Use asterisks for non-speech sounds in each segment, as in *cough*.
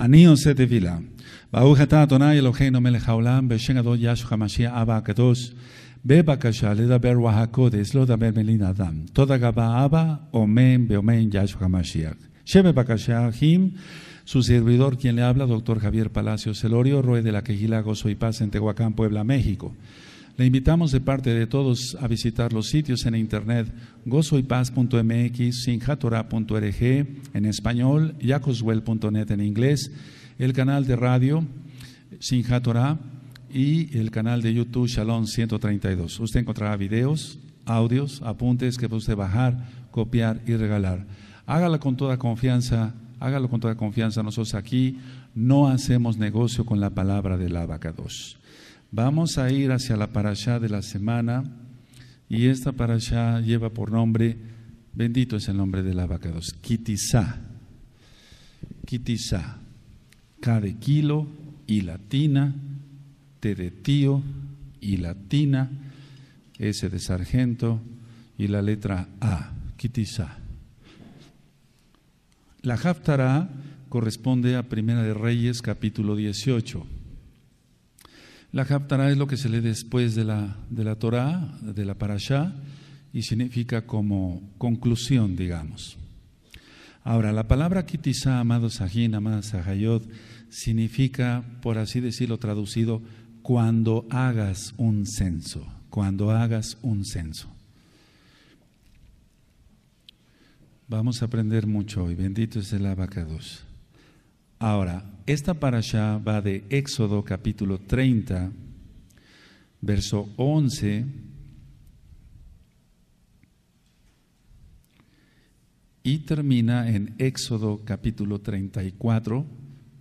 Aníon se te vila. Baugeta, donayelojeno melejaolam, besengado yashu jamashia aba a que Be bacasha, ber o hajacodes, da Toda gaba aba, o men beomen yashu jamashia. Shebe bacasha, jim, su servidor, quien le habla, doctor Javier Palacio Celorio, Rue de la paz en Tehuacán, Puebla, México. Le invitamos de parte de todos a visitar los sitios en internet gozoypaz.mx, sinjatora.org en español, yacoswell.net en inglés, el canal de radio Sinjatora y el canal de YouTube Shalom 132. Usted encontrará videos, audios, apuntes que puede bajar, copiar y regalar. Hágalo con toda confianza, hágalo con toda confianza. Nosotros aquí no hacemos negocio con la palabra del abacados. Vamos a ir hacia la parashá de la semana y esta parashá lleva por nombre, bendito es el nombre del vaca Kitizá. Kitizá. K de kilo y latina, T de tío y latina, S de sargento y la letra A, Kitizá. La haftara corresponde a Primera de Reyes capítulo 18 la Haftarah es lo que se lee después de la, de la Torah, de la Parashá, y significa como conclusión, digamos. Ahora, la palabra kitizá, amado Sahin, amada Sahayot, significa, por así decirlo traducido, cuando hagas un censo, cuando hagas un censo. Vamos a aprender mucho hoy. Bendito es el abacados. Ahora, esta parashá va de Éxodo capítulo 30, verso 11 y termina en Éxodo capítulo 34,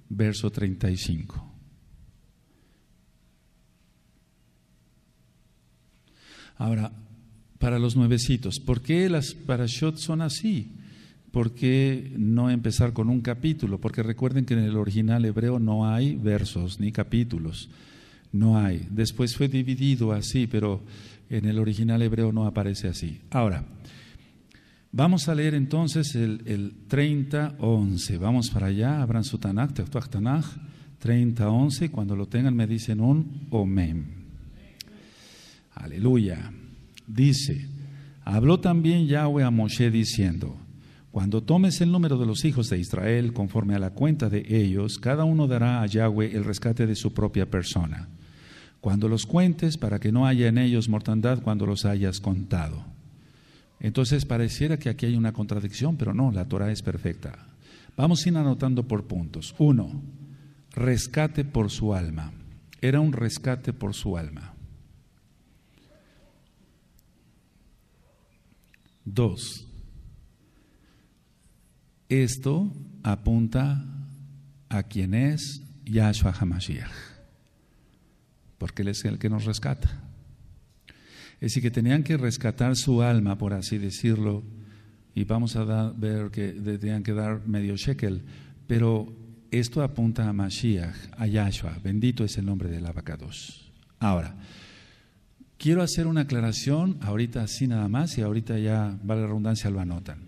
verso 35. Ahora, para los nuevecitos, ¿por qué las parashot son así? ¿por qué no empezar con un capítulo? Porque recuerden que en el original hebreo no hay versos ni capítulos, no hay. Después fue dividido así, pero en el original hebreo no aparece así. Ahora, vamos a leer entonces el, 30 30.11, vamos para allá, abran su Tanakh, Tanach, Tanakh, 30.11, cuando lo tengan me dicen un Omen. Aleluya. Dice, habló también Yahweh a Moshe diciendo, cuando tomes el número de los hijos de Israel conforme a la cuenta de ellos, cada uno dará a Yahweh el rescate de su propia persona. Cuando los cuentes, para que no haya en ellos mortandad cuando los hayas contado. Entonces pareciera que aquí hay una contradicción, pero no, la Torah es perfecta. Vamos sin anotando por puntos. Uno, rescate por su alma. Era un rescate por su alma. Dos, esto apunta a quien es Yahshua HaMashiach, porque Él es el que nos rescata. Es decir, que tenían que rescatar su alma, por así decirlo, y vamos a ver que tenían que dar medio shekel, pero esto apunta a Mashiach, a Yahshua, bendito es el nombre del abacados. Ahora, quiero hacer una aclaración, ahorita así nada más, y ahorita ya, vale la redundancia, lo anotan.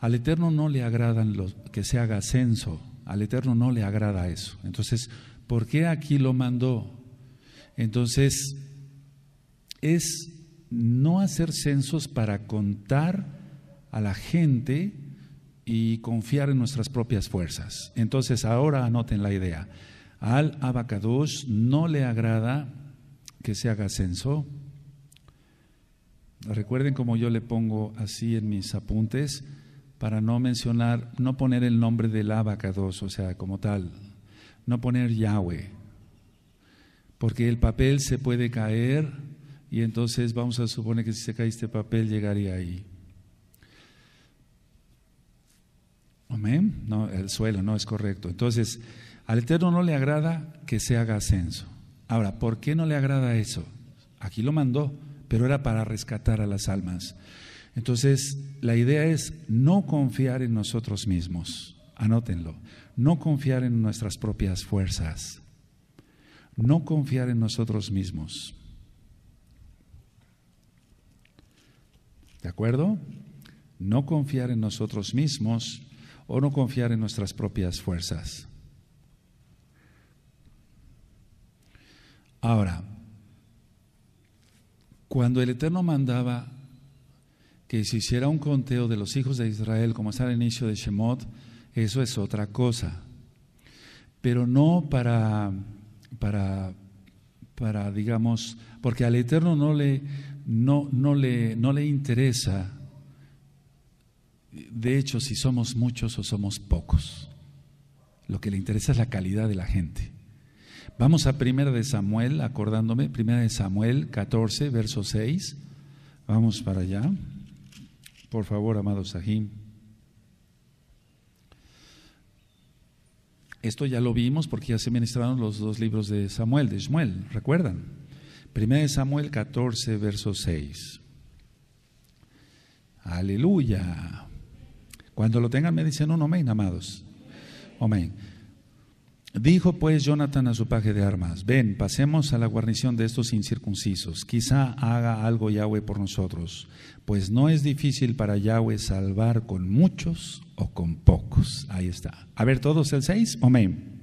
Al Eterno no le agradan los, que se haga censo, al Eterno no le agrada eso. Entonces, ¿por qué aquí lo mandó? Entonces, es no hacer censos para contar a la gente y confiar en nuestras propias fuerzas. Entonces, ahora anoten la idea. Al Abacadosh no le agrada que se haga censo. Recuerden como yo le pongo así en mis apuntes para no mencionar, no poner el nombre del abacados, o sea, como tal, no poner Yahweh, porque el papel se puede caer y entonces vamos a suponer que si se cae este papel llegaría ahí. Amén. No, el suelo no es correcto. Entonces, al Eterno no le agrada que se haga ascenso. Ahora, ¿por qué no le agrada eso? Aquí lo mandó, pero era para rescatar a las almas. Entonces, la idea es no confiar en nosotros mismos, anótenlo, no confiar en nuestras propias fuerzas, no confiar en nosotros mismos. ¿De acuerdo? No confiar en nosotros mismos o no confiar en nuestras propias fuerzas. Ahora, cuando el Eterno mandaba que se hiciera un conteo de los hijos de Israel, como está al inicio de Shemot, eso es otra cosa. Pero no para, para, para digamos, porque al Eterno no le, no, no le, no le interesa, de hecho, si somos muchos o somos pocos. Lo que le interesa es la calidad de la gente. Vamos a Primera de Samuel, acordándome, Primera de Samuel 14, verso 6. Vamos para allá. Por favor, amado Sahim. Esto ya lo vimos porque ya se ministraron los dos libros de Samuel, de Shmuel, ¿recuerdan? Primera de Samuel 14, verso 6. Aleluya. Cuando lo tengan me dicen un amén, amados. Amén. Dijo pues Jonathan a su paje de armas, ven, pasemos a la guarnición de estos incircuncisos, quizá haga algo Yahweh por nosotros, pues no es difícil para Yahweh salvar con muchos o con pocos. Ahí está. A ver todos el seis? amén.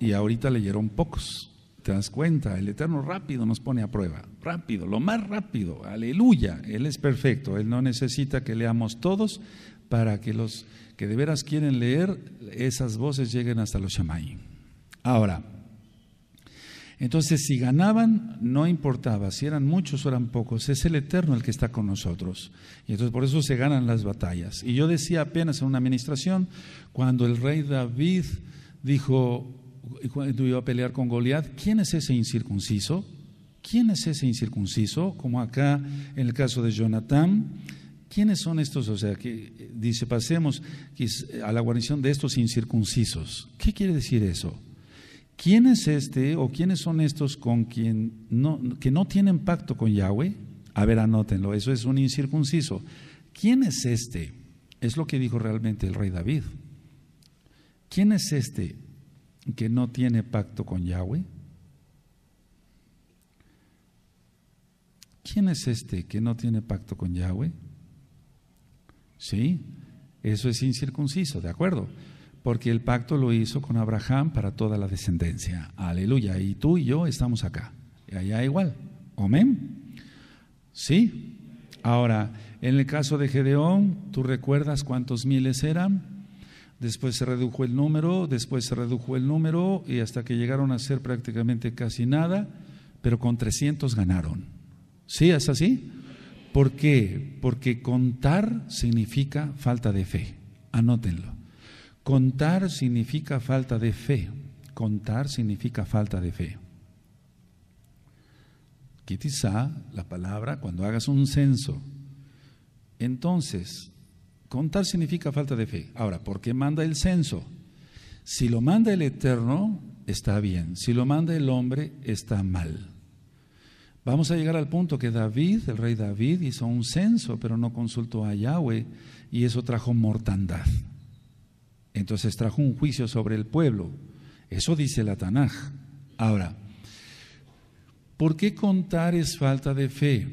y ahorita leyeron pocos. ¿Te das cuenta? El Eterno rápido nos pone a prueba, rápido, lo más rápido, aleluya. Él es perfecto, Él no necesita que leamos todos para que los que de veras quieren leer, esas voces lleguen hasta los chamay. Ahora, entonces si ganaban, no importaba, si eran muchos o eran pocos, es el Eterno el que está con nosotros. Y entonces por eso se ganan las batallas. Y yo decía apenas en una administración, cuando el rey David dijo, cuando iba a pelear con Goliat, ¿quién es ese incircunciso? ¿Quién es ese incircunciso? Como acá en el caso de Jonatán, ¿quiénes son estos? O sea, que eh, dice, pasemos eh, a la guarnición de estos incircuncisos. ¿Qué quiere decir eso? ¿Quién es este o quiénes son estos con quien no, que no tienen pacto con Yahweh? A ver, anótenlo, eso es un incircunciso. ¿Quién es este? Es lo que dijo realmente el rey David. ¿Quién es este? que no tiene pacto con Yahweh? ¿Quién es este que no tiene pacto con Yahweh? Sí, eso es incircunciso, ¿de acuerdo? Porque el pacto lo hizo con Abraham para toda la descendencia. Aleluya. Y tú y yo estamos acá. Y allá igual. Amén. Sí. Ahora, en el caso de Gedeón, ¿tú recuerdas cuántos miles eran? después se redujo el número, después se redujo el número y hasta que llegaron a ser prácticamente casi nada, pero con 300 ganaron. ¿Sí? ¿Es así? ¿Por qué? Porque contar significa falta de fe. Anótenlo. Contar significa falta de fe. Contar significa falta de fe. Quizá la palabra cuando hagas un censo. Entonces, Contar significa falta de fe. Ahora, ¿por qué manda el censo? Si lo manda el Eterno, está bien. Si lo manda el hombre, está mal. Vamos a llegar al punto que David, el rey David, hizo un censo, pero no consultó a Yahweh y eso trajo mortandad. Entonces trajo un juicio sobre el pueblo. Eso dice la Tanaj. Ahora, ¿por qué contar es falta de fe?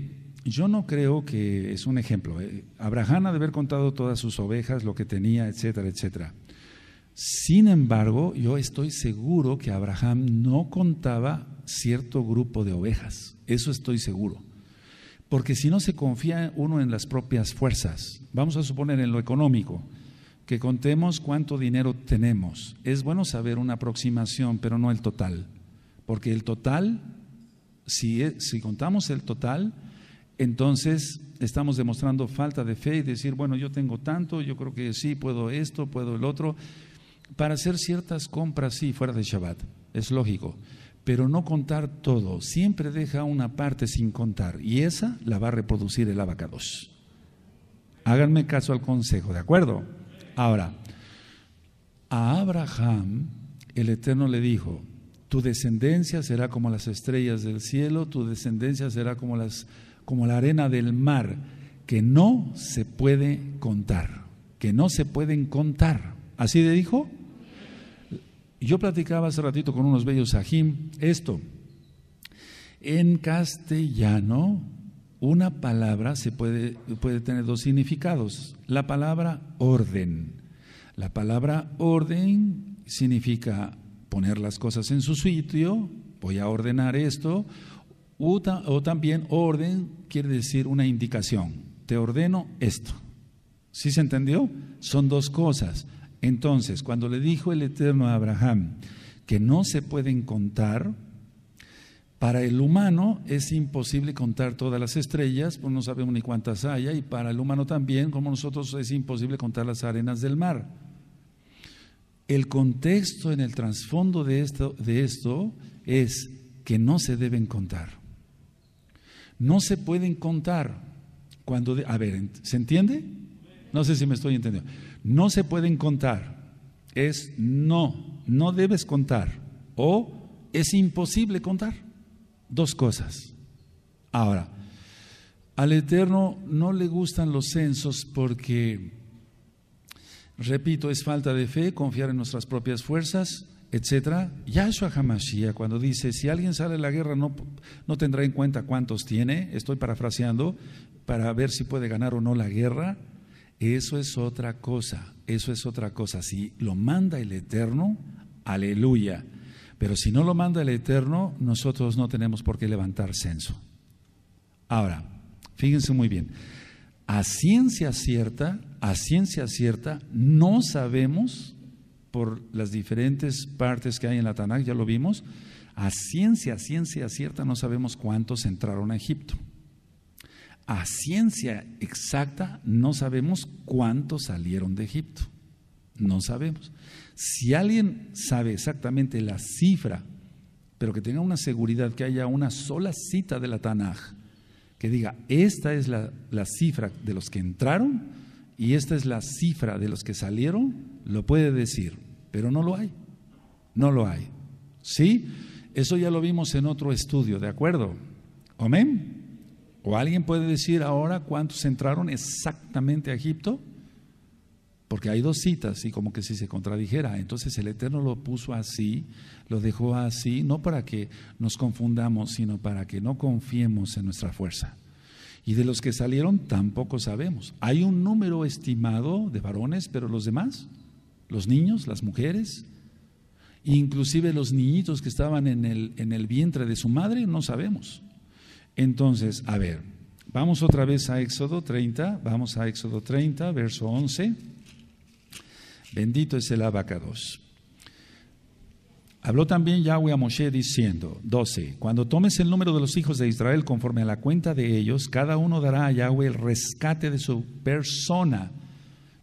yo no creo que es un ejemplo. Eh. Abraham ha de haber contado todas sus ovejas, lo que tenía, etcétera, etcétera. Sin embargo, yo estoy seguro que Abraham no contaba cierto grupo de ovejas. Eso estoy seguro. Porque si no se confía uno en las propias fuerzas, vamos a suponer en lo económico, que contemos cuánto dinero tenemos. Es bueno saber una aproximación, pero no el total. Porque el total, si, si contamos el total, entonces estamos demostrando falta de fe y decir, bueno, yo tengo tanto, yo creo que sí, puedo esto, puedo el otro, para hacer ciertas compras, sí, fuera de Shabbat, es lógico, pero no contar todo, siempre deja una parte sin contar y esa la va a reproducir el abacados. Háganme caso al consejo, ¿de acuerdo? Ahora, a Abraham el Eterno le dijo, tu descendencia será como las estrellas del cielo, tu descendencia será como las como la arena del mar, que no se puede contar, que no se pueden contar. ¿Así le dijo? Yo platicaba hace ratito con unos bellos ajim esto. En castellano, una palabra se puede, puede tener dos significados. La palabra orden. La palabra orden significa poner las cosas en su sitio, voy a ordenar esto, o, también orden quiere decir una indicación. Te ordeno esto. ¿Sí se entendió? Son dos cosas. Entonces, cuando le dijo el Eterno a Abraham que no se pueden contar, para el humano es imposible contar todas las estrellas, pues no sabemos ni cuántas haya, y para el humano también, como nosotros, es imposible contar las arenas del mar. El contexto en el trasfondo de esto, de esto es que no se deben contar no se pueden contar. Cuando a ver, ¿se entiende? No sé si me estoy entendiendo. No se pueden contar. Es no, no debes contar. O es imposible contar. Dos cosas. Ahora, al Eterno no le gustan los censos porque, repito, es falta de fe confiar en nuestras propias fuerzas etcétera, Yahshua Hamashiach, cuando dice, si alguien sale a la guerra, no, no tendrá en cuenta cuántos tiene, estoy parafraseando, para ver si puede ganar o no la guerra, eso es otra cosa, eso es otra cosa. Si lo manda el Eterno, aleluya. Pero si no lo manda el Eterno, nosotros no tenemos por qué levantar censo. Ahora, fíjense muy bien, a ciencia cierta, a ciencia cierta, no sabemos por las diferentes partes que hay en la Tanaj, ya lo vimos, a ciencia, ciencia cierta no sabemos cuántos entraron a Egipto. A ciencia exacta no sabemos cuántos salieron de Egipto. No sabemos. Si alguien sabe exactamente la cifra, pero que tenga una seguridad que haya una sola cita de la Tanaj que diga, esta es la, cifra de los que entraron y esta es la cifra de los que salieron, lo puede decir pero no lo hay. No lo hay. ¿Sí? Eso ya lo vimos en otro estudio, ¿de acuerdo? ¿Amén? ¿O alguien puede decir ahora cuántos entraron exactamente a Egipto? Porque hay dos citas y como que si se contradijera. Entonces el Eterno lo puso así, lo dejó así, no para que nos confundamos, sino para que no confiemos en nuestra fuerza. Y de los que salieron tampoco sabemos. Hay un número estimado de varones, pero los demás, los niños, las mujeres, inclusive los niñitos que estaban en el, en el vientre de su madre, no sabemos. Entonces, a ver, vamos otra vez a Éxodo 30, vamos a Éxodo 30, verso 11. Bendito es el abacados. Habló también Yahweh a Moshe diciendo, 12, cuando tomes el número de los hijos de Israel conforme a la cuenta de ellos, cada uno dará a Yahweh el rescate de su persona.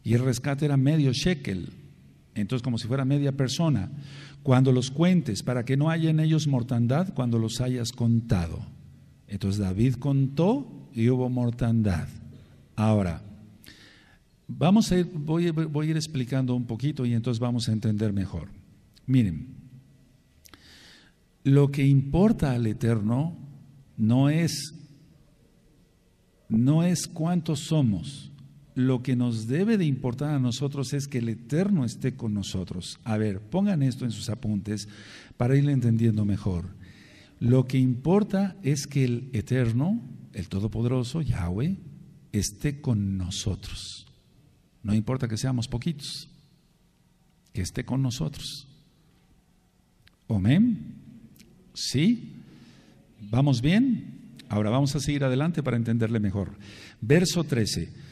Y el rescate era medio shekel. Entonces, como si fuera media persona, cuando los cuentes, para que no haya en ellos mortandad cuando los hayas contado. Entonces David contó y hubo mortandad. Ahora, vamos a ir, voy, a ir explicando un poquito y entonces vamos a entender mejor. Miren, lo que importa al Eterno no es, no es cuántos somos, lo que nos debe de importar a nosotros es que el Eterno esté con nosotros. A ver, pongan esto en sus apuntes para irle entendiendo mejor. Lo que importa es que el Eterno, el Todopoderoso, Yahweh, esté con nosotros. No importa que seamos poquitos, que esté con nosotros. ¿Omén? ¿Sí? ¿Vamos bien? Ahora vamos a seguir adelante para entenderle mejor. Verso 13.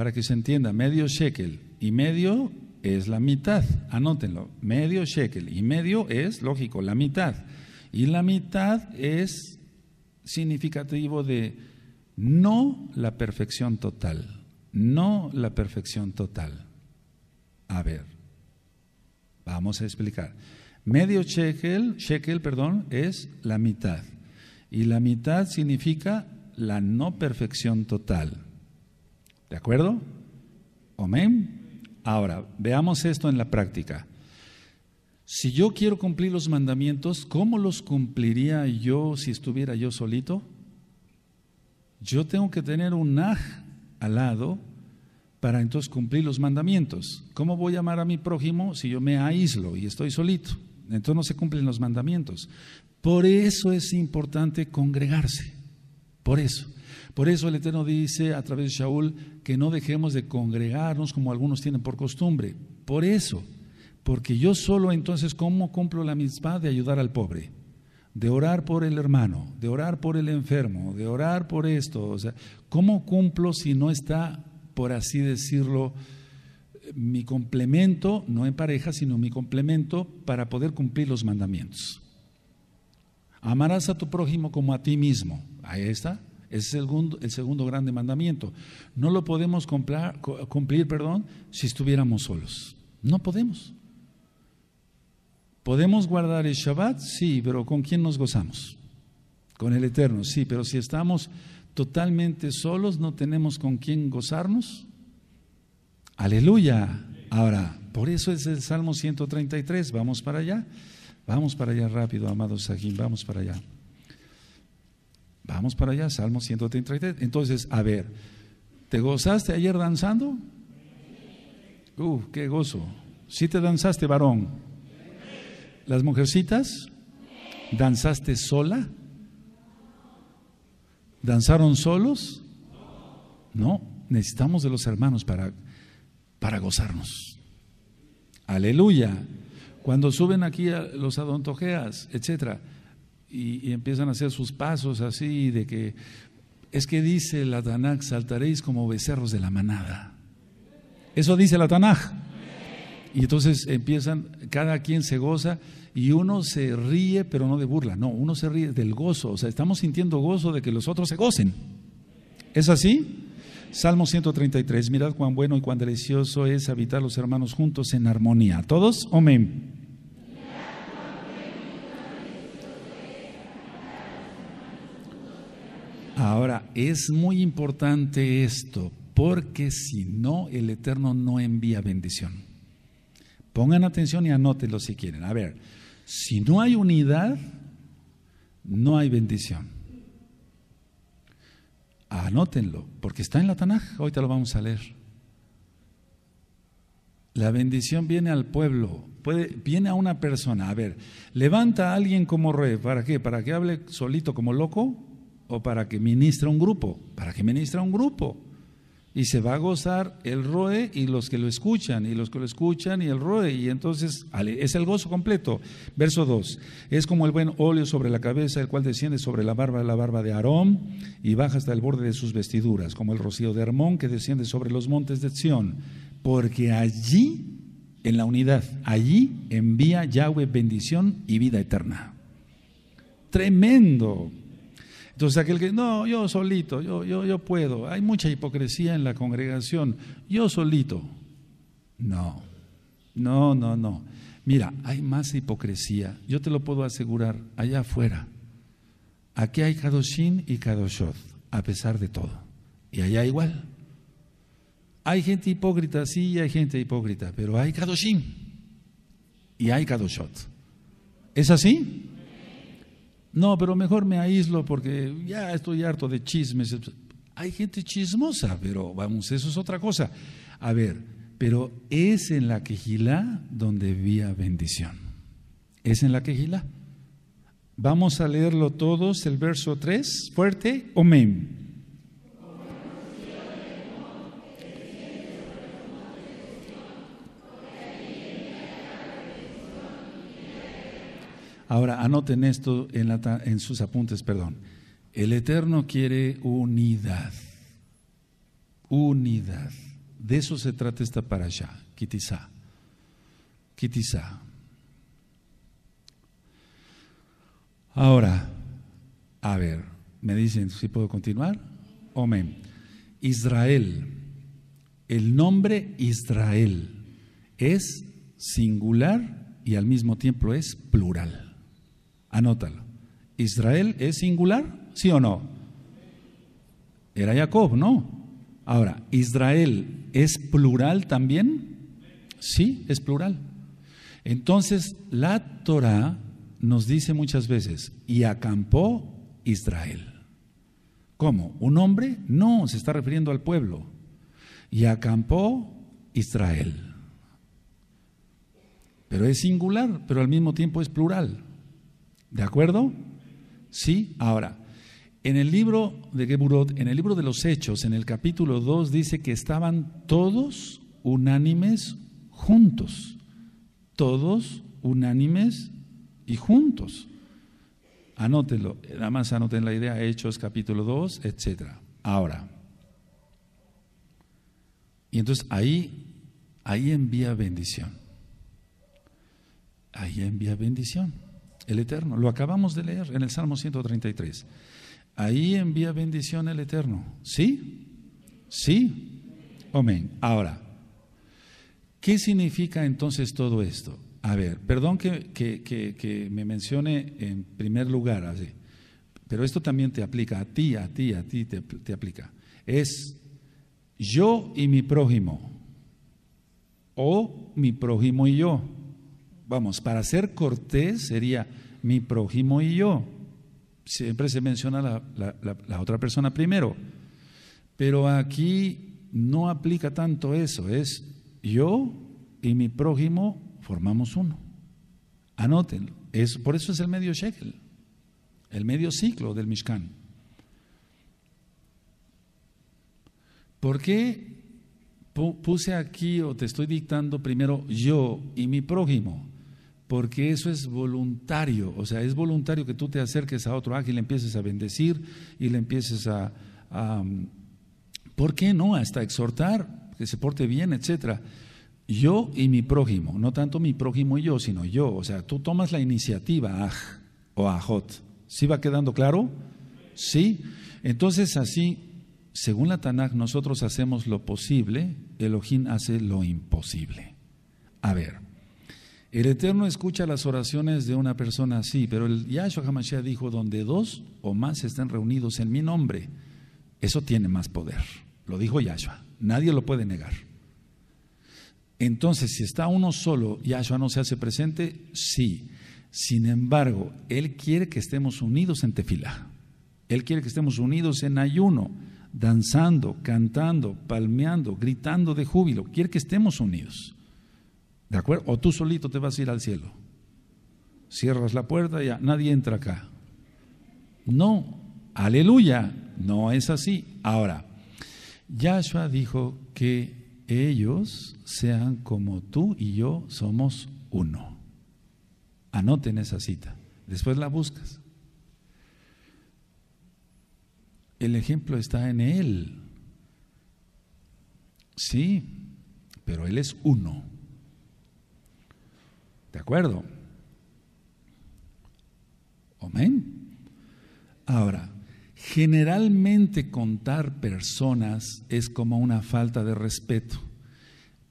para que se entienda, medio shekel y medio es la mitad, anótenlo, medio shekel y medio es, lógico, la mitad. Y la mitad es significativo de no la perfección total, no la perfección total. A ver, vamos a explicar. Medio shekel, shekel, perdón, es la mitad. Y la mitad significa la no perfección total. ¿De acuerdo? Amén. Ahora, veamos esto en la práctica. Si yo quiero cumplir los mandamientos, ¿cómo los cumpliría yo si estuviera yo solito? Yo tengo que tener un aj al lado para entonces cumplir los mandamientos. ¿Cómo voy a amar a mi prójimo si yo me aíslo y estoy solito? Entonces no se cumplen los mandamientos. Por eso es importante congregarse. Por eso. Por eso el Eterno dice a través de Shaul que no dejemos de congregarnos como algunos tienen por costumbre. Por eso, porque yo solo entonces, ¿cómo cumplo la misma de ayudar al pobre? De orar por el hermano, de orar por el enfermo, de orar por esto. O sea, ¿cómo cumplo si no está, por así decirlo, mi complemento, no en pareja, sino mi complemento para poder cumplir los mandamientos? Amarás a tu prójimo como a ti mismo. Ahí está es el segundo grande mandamiento. No lo podemos cumplir perdón, si estuviéramos solos. No podemos. ¿Podemos guardar el Shabbat? Sí, pero ¿con quién nos gozamos? Con el Eterno, sí, pero si estamos totalmente solos, no tenemos con quién gozarnos. Aleluya. Ahora, por eso es el Salmo 133. Vamos para allá. Vamos para allá rápido, amados Sajim. Vamos para allá. Vamos para allá, Salmo 133. Entonces, a ver, ¿te gozaste ayer danzando? Uh, qué gozo. ¿Sí te danzaste, varón? ¿Las mujercitas? ¿Danzaste sola? ¿Danzaron solos? No, necesitamos de los hermanos para, para gozarnos. Aleluya. Cuando suben aquí los adontojeas, etcétera, y, empiezan a hacer sus pasos así de que es que dice la Tanaj, saltaréis como becerros de la manada. Eso dice la Tanaj. Y entonces empiezan, cada quien se goza y uno se ríe, pero no de burla, no, uno se ríe del gozo, o sea, estamos sintiendo gozo de que los otros se gocen. ¿Es así? Salmo 133, mirad cuán bueno y cuán delicioso es habitar los hermanos juntos en armonía. ¿Todos? Amén. Ahora, es muy importante esto, porque si no, el Eterno no envía bendición. Pongan atención y anótenlo si quieren. A ver, si no hay unidad, no hay bendición. Anótenlo, porque está en la Tanaj, ahorita lo vamos a leer. La bendición viene al pueblo, puede, viene a una persona. A ver, levanta a alguien como rey, ¿para qué? ¿Para que hable solito como loco? o para que ministre un grupo, para que ministre un grupo. Y se va a gozar el ROE y los que lo escuchan, y los que lo escuchan y el ROE. Y entonces es el gozo completo. Verso 2. Es como el buen óleo sobre la cabeza, el cual desciende sobre la barba de la barba de Aarón y baja hasta el borde de sus vestiduras, como el rocío de Hermón que desciende sobre los montes de Sion, Porque allí, en la unidad, allí envía Yahweh bendición y vida eterna. Tremendo. Entonces aquel que, no, yo solito, yo, yo, yo puedo. Hay mucha hipocresía en la congregación. Yo solito. No, no, no, no. Mira, hay más hipocresía. Yo te lo puedo asegurar allá afuera. Aquí hay Kadoshin y Kadoshot, a pesar de todo. Y allá igual. Hay gente hipócrita, sí, hay gente hipócrita, pero hay Kadoshin y hay Kadoshot. ¿Es así? No, pero mejor me aíslo porque ya estoy harto de chismes. Hay gente chismosa, pero vamos, eso es otra cosa. A ver, pero es en la quejila donde había bendición. Es en la quejila. Vamos a leerlo todos, el verso 3, fuerte, Omen. Ahora, anoten esto en, sus apuntes, perdón. El Eterno quiere unidad. Unidad. De eso se trata esta parasha, Kitizá. Kitizá. Ahora, a ver, me dicen si puedo continuar. Amén. Israel. El nombre Israel es singular y al mismo tiempo es plural. Anótalo. ¿Israel es singular? ¿Sí o no? Era Jacob, ¿no? Ahora, ¿Israel es plural también? Sí, es plural. Entonces, la Torah nos dice muchas veces, y acampó Israel. ¿Cómo? ¿Un hombre? No, se está refiriendo al pueblo. Y acampó Israel. Pero es singular, pero al mismo tiempo es plural. ¿De acuerdo? Sí, ahora. En el libro de Geburot, en el libro de los Hechos, en el capítulo 2, dice que estaban todos unánimes juntos. Todos unánimes y juntos. Anótelo, nada más anoten la idea, Hechos capítulo 2, etcétera Ahora, y entonces ahí, ahí envía bendición. Ahí envía bendición el Eterno. Lo acabamos de leer en el Salmo 133. Ahí envía bendición el Eterno. ¿Sí? ¿Sí? Amén. Ahora, ¿qué significa entonces todo esto? A ver, perdón que, me mencione en primer lugar así, pero esto también te aplica a ti, a ti, a ti te, te aplica. Es yo y mi prójimo, o mi prójimo y yo vamos, para ser cortés sería mi prójimo y yo. Siempre se menciona la, otra persona primero. Pero aquí no aplica tanto eso, es yo y mi prójimo formamos uno. Anótenlo. Es, por eso es el medio shekel, el medio ciclo del Mishkan. ¿Por qué puse aquí o te estoy dictando primero yo y mi prójimo? porque eso es voluntario, o sea, es voluntario que tú te acerques a otro ángel y le empieces a bendecir y le empieces a, ¿por qué no? Hasta exhortar, que se porte bien, etcétera. Yo y mi prójimo, no tanto mi prójimo y yo, sino yo, o sea, tú tomas la iniciativa, aj o ajot. ¿Sí va quedando claro? Sí. Entonces así, según la Tanakh, nosotros hacemos lo posible, Elohim hace lo imposible. A ver, el Eterno escucha las oraciones de una persona así, pero el Yahshua HaMashiach dijo, donde dos o más estén reunidos en mi nombre, eso tiene más poder. Lo dijo Yahshua, nadie lo puede negar. Entonces, si está uno solo, Yahshua no se hace presente, sí. Sin embargo, Él quiere que estemos unidos en tefila, Él quiere que estemos unidos en ayuno, danzando, cantando, palmeando, gritando de júbilo. Quiere que estemos unidos. ¿De acuerdo? O tú solito te vas a ir al cielo. Cierras la puerta y ya nadie entra acá. No, aleluya, no es así. Ahora, Yahshua dijo que ellos sean como tú y yo somos uno. Anoten esa cita, después la buscas. El ejemplo está en Él. Sí, pero Él es uno. ¿De acuerdo? Amén. Ahora, generalmente contar personas es como una falta de respeto.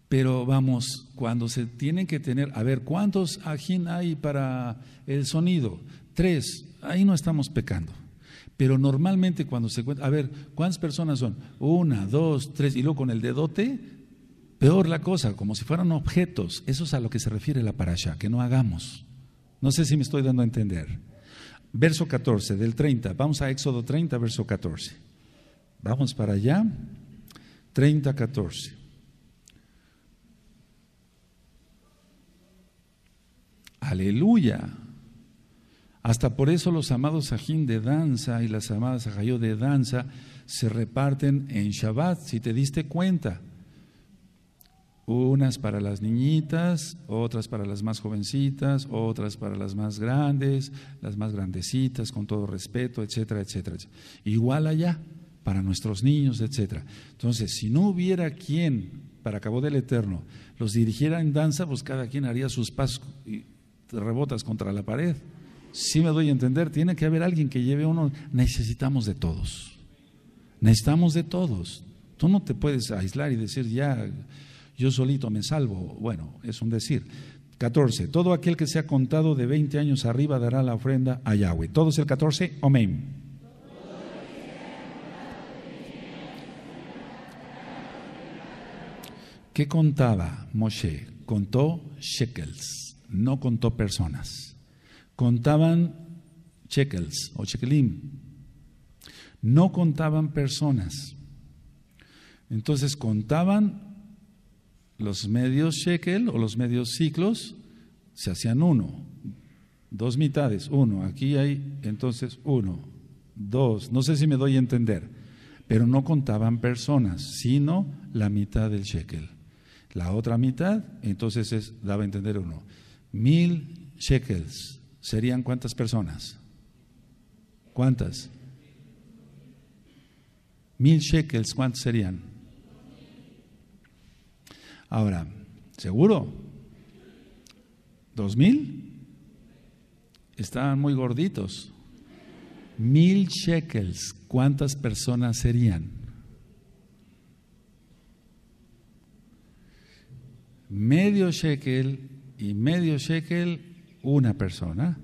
Pero vamos, cuando se tienen que tener, a ver, ¿cuántos ajín hay para el sonido? Tres, ahí no estamos pecando. Pero normalmente cuando se cuenta, a ver, ¿cuántas personas son? Una, dos, tres, y luego con el dedote peor la cosa, como si fueran objetos. Eso es a lo que se refiere la parasha, que no hagamos. No sé si me estoy dando a entender. Verso 14 del 30. Vamos a Éxodo 30, verso 14. Vamos para allá. 30, 14. Aleluya. Hasta por eso los amados Sajín de danza y las amadas Ajayó de danza se reparten en Shabbat, si te diste cuenta unas para las niñitas, otras para las más jovencitas, otras para las más grandes, las más grandecitas, con todo respeto, etcétera, etcétera. Igual allá, para nuestros niños, etcétera. Entonces, si no hubiera quien, para Cabo del Eterno, los dirigiera en danza, pues cada quien haría sus pasos y rebotas contra la pared. Si me doy a entender, tiene que haber alguien que lleve uno. Necesitamos de todos. Necesitamos de todos. Tú no te puedes aislar y decir ya yo solito me salvo. Bueno, es un decir. 14. Todo aquel que se ha contado de 20 años arriba dará la ofrenda a Yahweh. Todos el 14. Amén. ¿Qué contaba Moshe? Contó shekels, no contó personas. Contaban shekels o shekelim. No contaban personas. Entonces contaban los medios shekel o los medios ciclos se hacían uno, dos mitades, uno. Aquí hay entonces uno, dos. No sé si me doy a entender, pero no contaban personas, sino la mitad del shekel. La otra mitad, entonces es, daba a entender uno. Mil shekels serían cuántas personas? ¿Cuántas? Mil shekels, cuántos serían? Ahora, ¿seguro? ¿Dos mil? Estaban muy gorditos. Mil shekels, ¿cuántas personas serían? Medio shekel y medio shekel, una persona.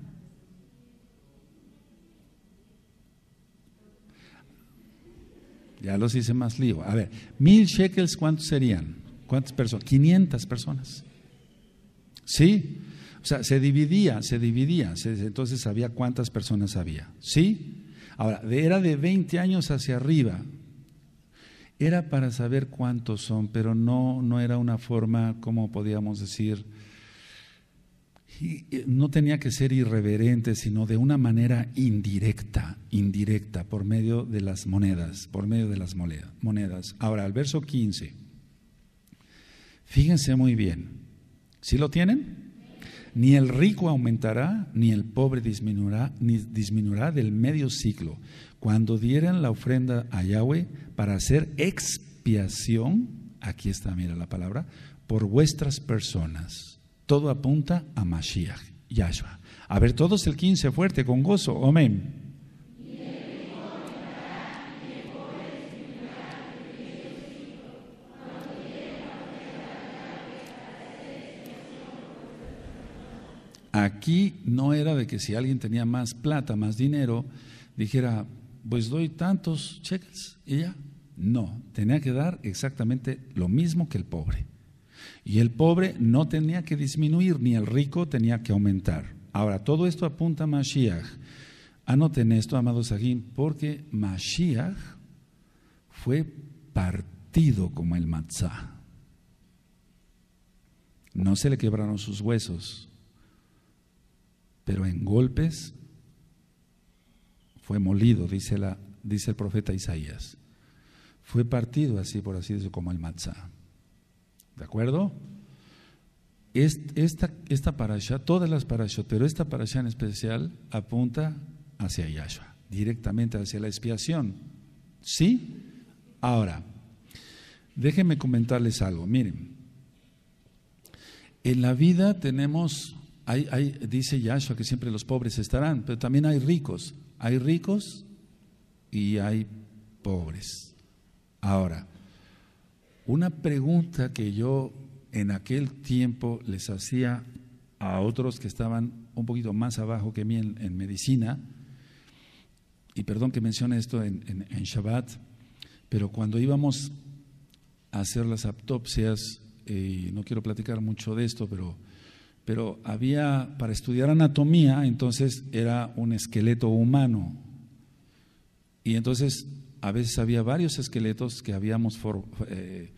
Ya los hice más lío. A ver, mil shekels, ¿cuántos serían? ¿Cuántas personas? 500 personas. ¿Sí? O sea, se dividía, se dividía. Entonces sabía cuántas personas había. ¿Sí? Ahora, era de 20 años hacia arriba. Era para saber cuántos son, pero no, no era una forma, como podíamos decir, eh, no tenía que ser irreverente, sino de una manera indirecta, indirecta, por medio de las monedas, por medio de las monedas. Ahora, al verso 15. Fíjense muy bien. ¿Sí lo tienen? Ni el rico aumentará, ni el pobre disminuirá, ni disminuirá del medio ciclo. Cuando dieran la ofrenda a Yahweh para hacer expiación, aquí está, mira la palabra, por vuestras personas. Todo apunta a Mashiach, Yahshua. A ver, todos el quince fuerte, con gozo. Amén. Aquí no era de que si alguien tenía más plata, más dinero, dijera, pues doy tantos cheques y ya. No, tenía que dar exactamente lo mismo que el pobre. Y el pobre no tenía que disminuir, ni el rico tenía que aumentar. Ahora, todo esto apunta a Mashiach. Anoten esto, amados aquí porque Mashiach fue partido como el matzá. No se le quebraron sus huesos, pero en golpes fue molido, dice, la, dice el profeta Isaías. Fue partido así, por así decirlo, como el matzá. ¿De acuerdo? Esta, esta parasha, todas las parashot, pero esta parasha en especial apunta hacia Yahshua, directamente hacia la expiación. ¿Sí? Ahora, déjenme comentarles algo. Miren, en la vida tenemos hay, dice Yahshua que siempre los pobres estarán, pero también hay ricos. Hay ricos y hay pobres. Ahora, una pregunta que yo en aquel tiempo les hacía a otros que estaban un poquito más abajo que mí en, medicina, y perdón que mencione esto en, Shabbat, pero cuando íbamos a hacer las autopsias, y eh, no quiero platicar mucho de esto, pero pero había, para estudiar anatomía, entonces era un esqueleto humano. Y entonces a veces había varios esqueletos que habíamos, eh,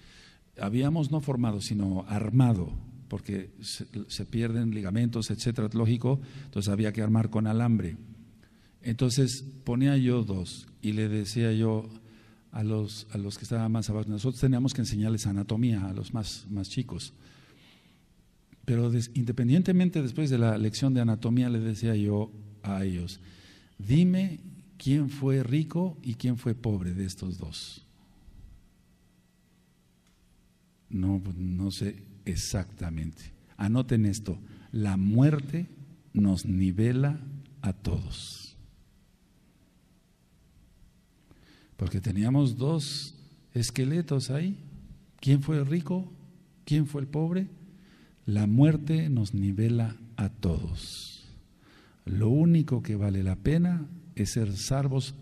habíamos no formado, sino armado, porque se, pierden ligamentos, etcétera, lógico, entonces había que armar con alambre. Entonces ponía yo dos y le decía yo a los, a los que estaban más abajo, nosotros teníamos que enseñarles anatomía a los más, más chicos. Pero independientemente después de la lección de anatomía le decía yo a ellos, dime quién fue rico y quién fue pobre de estos dos. No, pues, no sé exactamente. Anoten esto, la muerte nos nivela a todos. Porque teníamos dos esqueletos ahí. ¿Quién fue el rico? ¿Quién fue el pobre? La muerte nos nivela a todos. Lo único que vale la pena es ser salvos,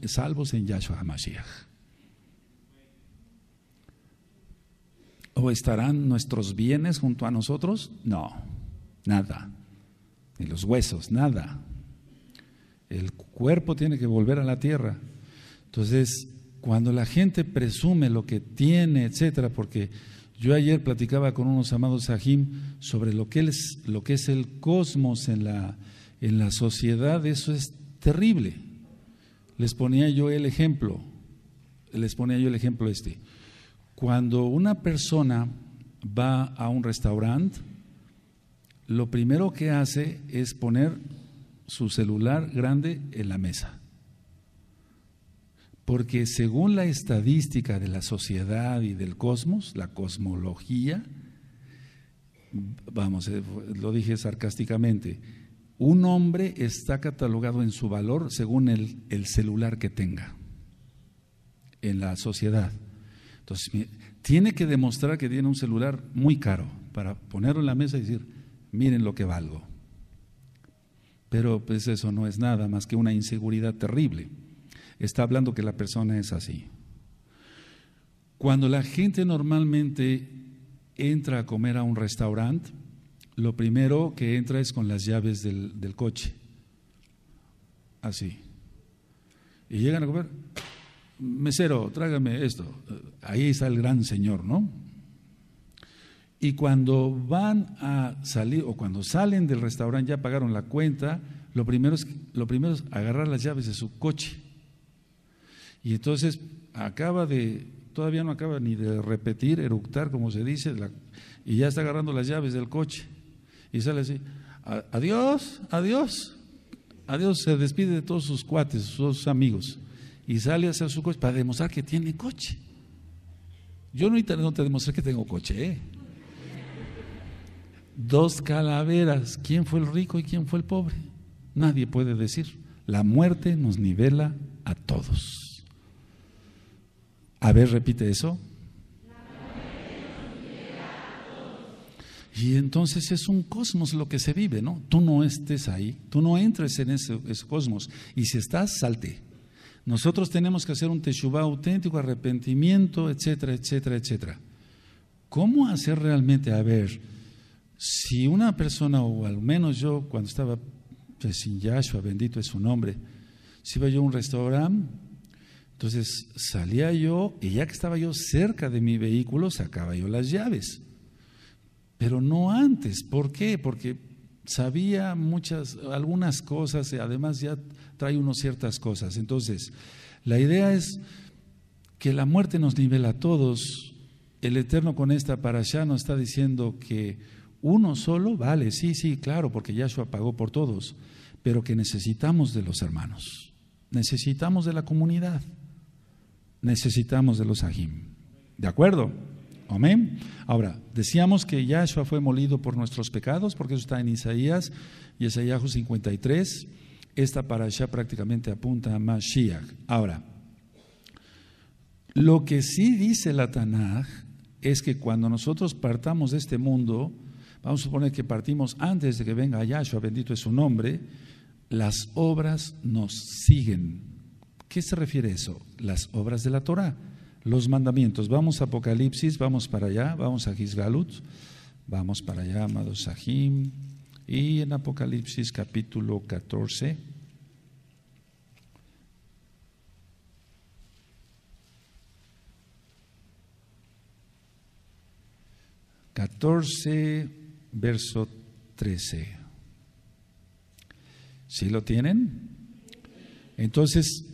en Yahshua HaMashiach. ¿O estarán nuestros bienes junto a nosotros? No, nada. Ni los huesos, nada. El cuerpo tiene que volver a la tierra. Entonces, cuando la gente presume lo que tiene, etcétera, porque yo ayer platicaba con unos amados Sahim sobre lo que, es, lo que es el cosmos en la, en la sociedad, eso es terrible. Les ponía yo el ejemplo, les ponía yo el ejemplo este. Cuando una persona va a un restaurante, lo primero que hace es poner su celular grande en la mesa. Porque según la estadística de la sociedad y del cosmos, la cosmología, vamos, eh, lo dije sarcásticamente, un hombre está catalogado en su valor según el, el celular que tenga en la sociedad. Entonces, tiene que demostrar que tiene un celular muy caro para ponerlo en la mesa y decir, miren lo que valgo. Pero pues eso no es nada más que una inseguridad terrible está hablando que la persona es así. Cuando la gente normalmente entra a comer a un restaurante, lo primero que entra es con las llaves del, del coche. Así. Y llegan a comer, mesero, trágame esto. Ahí está el gran señor, ¿no? Y cuando van a salir o cuando salen del restaurante ya pagaron la cuenta, lo primero es, lo primero es agarrar las llaves de su coche. Y entonces acaba de, todavía no acaba ni de repetir, eructar, como se dice, y ya está agarrando las llaves del coche. Y sale así, adiós, adiós, adiós, se despide de todos sus cuates, sus amigos. Y sale a hacer su coche para demostrar que tiene coche. Yo no, no te demostré que tengo coche. ¿eh? Dos calaveras. ¿Quién fue el rico y quién fue el pobre? Nadie puede decir. La muerte nos nivela a todos. A ver, repite eso. Y entonces es un cosmos lo que se vive, ¿no? Tú no estés ahí, tú no entres en ese, cosmos. Y si estás, salte. Nosotros tenemos que hacer un teshuvah auténtico, arrepentimiento, etcétera, etcétera, etcétera. ¿Cómo hacer realmente? A ver, si una persona, o al menos yo, cuando estaba pues, sin Yahshua, bendito es su nombre, si iba yo a un restaurante entonces salía yo y ya que estaba yo cerca de mi vehículo, sacaba yo las llaves. Pero no antes. ¿Por qué? Porque sabía muchas, algunas cosas, y eh, además ya trae uno ciertas cosas. Entonces, la idea es que la muerte nos nivela a todos. El Eterno con esta para allá nos está diciendo que uno solo vale, sí, sí, claro, porque Yahshua pagó por todos, pero que necesitamos de los hermanos, necesitamos de la comunidad necesitamos de los ajim. ¿De acuerdo? Amén. Ahora, decíamos que Yahshua fue molido por nuestros pecados, porque eso está en Isaías y Isaías 53. Esta parasha prácticamente apunta a Mashiach. Ahora, lo que sí dice la Tanaj es que cuando nosotros partamos de este mundo, vamos a suponer que partimos antes de que venga Yahshua, bendito es su nombre, las obras nos siguen. ¿Qué se refiere eso? Las obras de la Torah, los mandamientos. Vamos a Apocalipsis, vamos para allá, vamos a Gisgalut, vamos para allá, amados Sahim. Y en Apocalipsis capítulo 14. 14 verso 13. ¿Sí lo tienen? Entonces,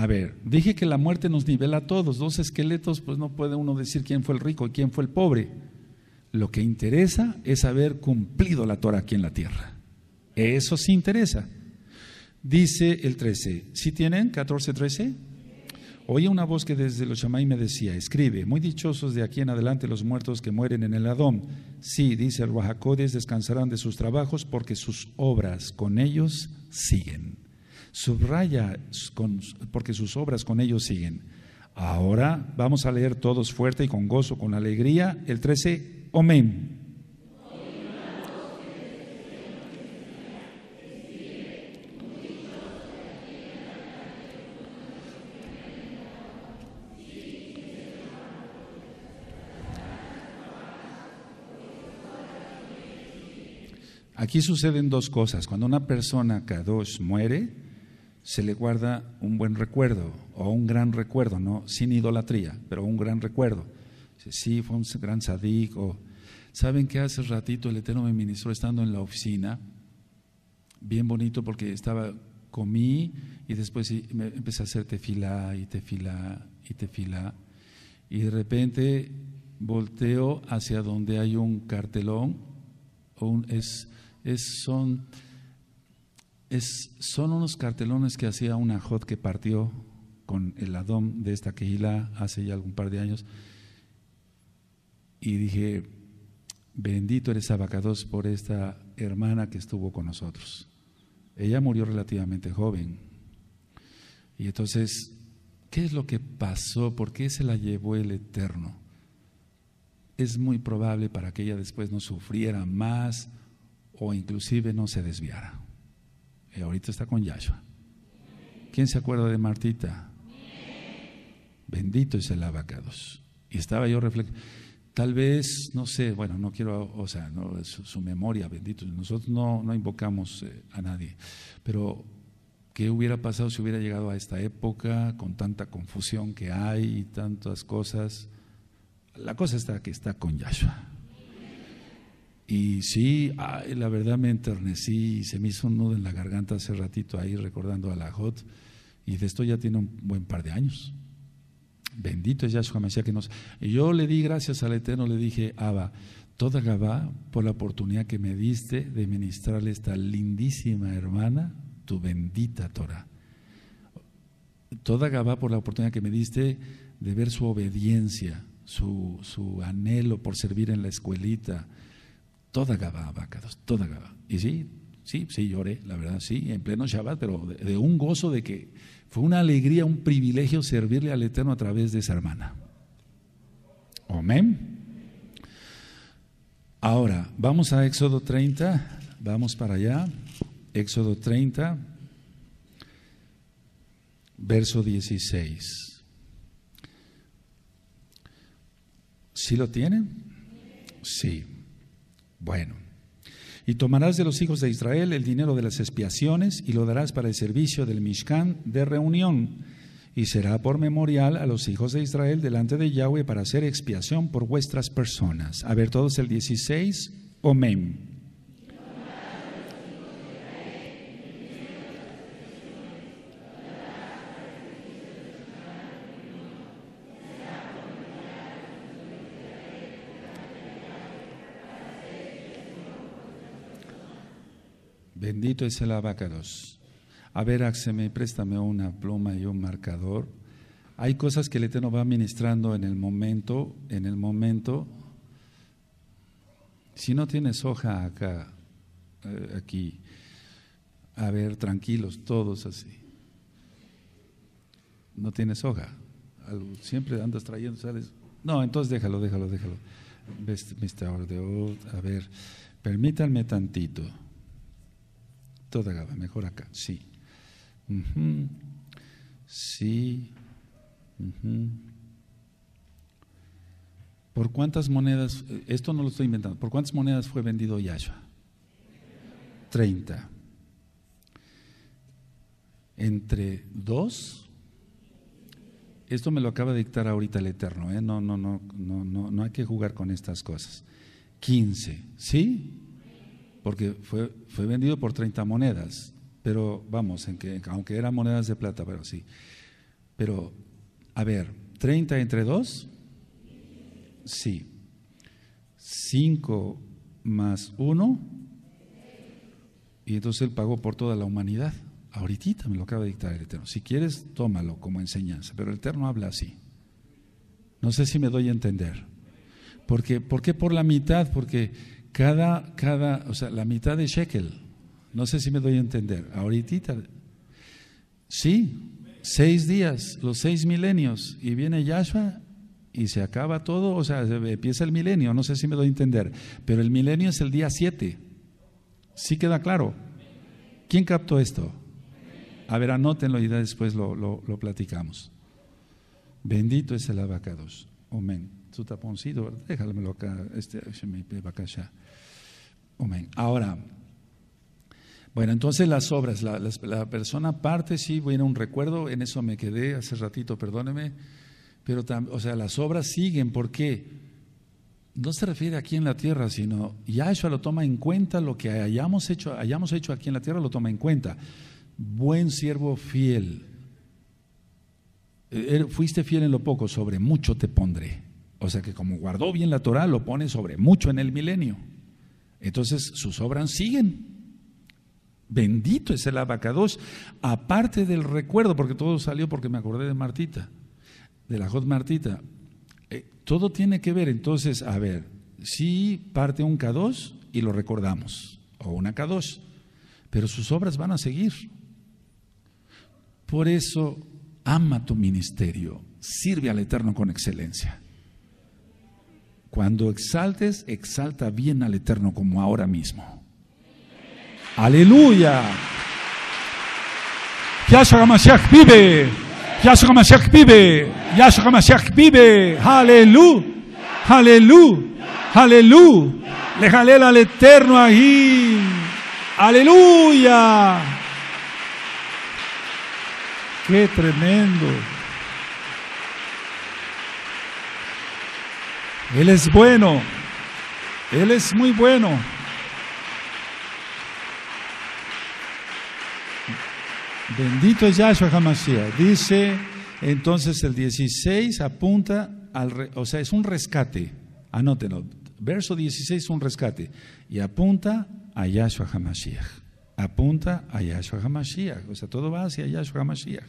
a ver, dije que la muerte nos nivela a todos, dos esqueletos, pues no puede uno decir quién fue el rico y quién fue el pobre. Lo que interesa es haber cumplido la Torah aquí en la tierra. Eso sí interesa. Dice el 13, ¿sí tienen 14, 13? Oí una voz que desde los chamay me decía, escribe, muy dichosos de aquí en adelante los muertos que mueren en el Adón. Sí, dice el Ruajacodes, descansarán de sus trabajos porque sus obras con ellos siguen subraya, porque sus obras con ellos siguen. Ahora vamos a leer todos fuerte y con gozo, con alegría, el 13, omen Aquí suceden dos cosas. Cuando una persona Kadosh muere, se le guarda un buen recuerdo o un gran recuerdo, no sin idolatría, pero un gran recuerdo. Sí, fue un gran sadico. ¿Saben que hace ratito el Eterno me ministró estando en la oficina? Bien bonito porque estaba, comí y después me empecé a hacer tefilá y tefilá y tefilá. Y de repente volteo hacia donde hay un cartelón, un, es, es, son es, son unos cartelones que hacía una hot que partió con el Adom de esta quejila hace ya algún par de años. Y dije, bendito eres Abacados por esta hermana que estuvo con nosotros. Ella murió relativamente joven. Y entonces, ¿qué es lo que pasó? ¿Por qué se la llevó el Eterno? Es muy probable para que ella después no sufriera más o inclusive no se desviara ahorita está con Yahshua. ¿Quién se acuerda de Martita? Bendito es el abacados. Y estaba yo reflexionando. Tal vez, no sé, bueno, no quiero, o sea, no, su, memoria, bendito. Nosotros no, no invocamos eh, a nadie. Pero, ¿qué hubiera pasado si hubiera llegado a esta época con tanta confusión que hay y tantas cosas? La cosa está que está con Yahshua. Y sí, la verdad me enternecí y se me hizo un nudo en la garganta hace ratito ahí recordando a la Jot. Y de esto ya tiene un buen par de años. Bendito es Yahshua Mesías que nos. yo le di gracias al Eterno, le dije, Abba, toda Gabá, por la oportunidad que me diste de ministrarle esta lindísima hermana, tu bendita Torah. Toda Gabá por la oportunidad que me diste de ver su obediencia, su, su anhelo por servir en la escuelita, Toda Gabá, abacados, toda Gabá. Y sí, sí, sí, lloré, la verdad, sí, en pleno Shabbat, pero de, un gozo de que fue una alegría, un privilegio servirle al Eterno a través de esa hermana. Amén. Ahora, vamos a Éxodo 30, vamos para allá. Éxodo 30, verso 16. ¿Sí lo tienen? Sí. Bueno, y tomarás de los hijos de Israel el dinero de las expiaciones y lo darás para el servicio del Mishkan de reunión. Y será por memorial a los hijos de Israel delante de Yahweh para hacer expiación por vuestras personas. A ver todos el 16, Omen. Bendito es el abacaros, A ver, Axeme, préstame una pluma y un marcador. Hay cosas que el Eterno va ministrando en el momento, en el momento. Si no tienes hoja acá, eh, aquí, a ver, tranquilos, todos así. No tienes hoja. Siempre andas trayendo, sales. No, entonces déjalo, déjalo, déjalo. A ver, permítanme tantito. Toda Gaba, mejor acá, sí. Sí. ¿Por cuántas monedas, eh, esto no lo estoy inventando, por cuántas monedas fue vendido Yahshua? Treinta. Entre dos, esto me lo acaba de dictar ahorita el Eterno, ¿eh? no, no, no, no, no, no hay que jugar con estas cosas. 15, ¿sí? porque fue, fue vendido por 30 monedas, pero vamos, en que, aunque eran monedas de plata, pero sí. Pero, a ver, 30 entre 2, sí. 5 más 1, y entonces él pagó por toda la humanidad. Ahorita me lo acaba de dictar el Eterno. Si quieres, tómalo como enseñanza, pero el Eterno habla así. No sé si me doy a entender. Porque, ¿Por qué por la mitad? Porque cada, cada, o sea, la mitad de shekel. No sé si me doy a entender. Ahorita, sí, seis días, los seis milenios, y viene Yahshua y se acaba todo, o sea, empieza el milenio, no sé si me doy a entender, pero el milenio es el día siete. ¿Sí queda claro? ¿Quién captó esto? A ver, anótenlo y después lo, platicamos. Bendito es el abacados. Amén tu taponcito, déjamelo acá, este, Amén. Ahora, bueno, entonces las obras, la, persona parte, sí, bueno, un recuerdo, en eso me quedé hace ratito, perdóneme, pero, o sea, las obras siguen, ¿por qué? No se refiere aquí en la tierra, sino Yahshua lo toma en cuenta, lo que hayamos hecho, hayamos hecho aquí en la tierra lo toma en cuenta. Buen siervo fiel. Eh, eh, fuiste fiel en lo poco, sobre mucho te pondré. O sea que como guardó bien la Torah, lo pone sobre mucho en el milenio. Entonces sus obras siguen. Bendito es el abacados, aparte del recuerdo, porque todo salió porque me acordé de Martita, de la Jod Martita. Eh, todo tiene que ver, entonces, a ver, si parte un K2 y lo recordamos, o una K2, pero sus obras van a seguir. Por eso, ama tu ministerio, sirve al Eterno con excelencia. Cuando exaltes, exalta bien al Eterno como ahora mismo. Aleluya. Yahshua Mashiach vive. Yahshua Mashiach vive. Yahshua Mashiach vive. Aleluya. Aleluya. Aleluya. Le jalele al Eterno ahí. Aleluya. Qué tremendo. Él es bueno. Él es muy bueno. Bendito es Yahshua Hamashiach. Dice entonces el 16 apunta al, o sea, es un rescate. Anótenlo. Verso 16 un rescate y apunta a Yahshua Hamashiach. Apunta a Yahshua Hamashiach. O sea, todo va hacia Yahshua Hamashiach.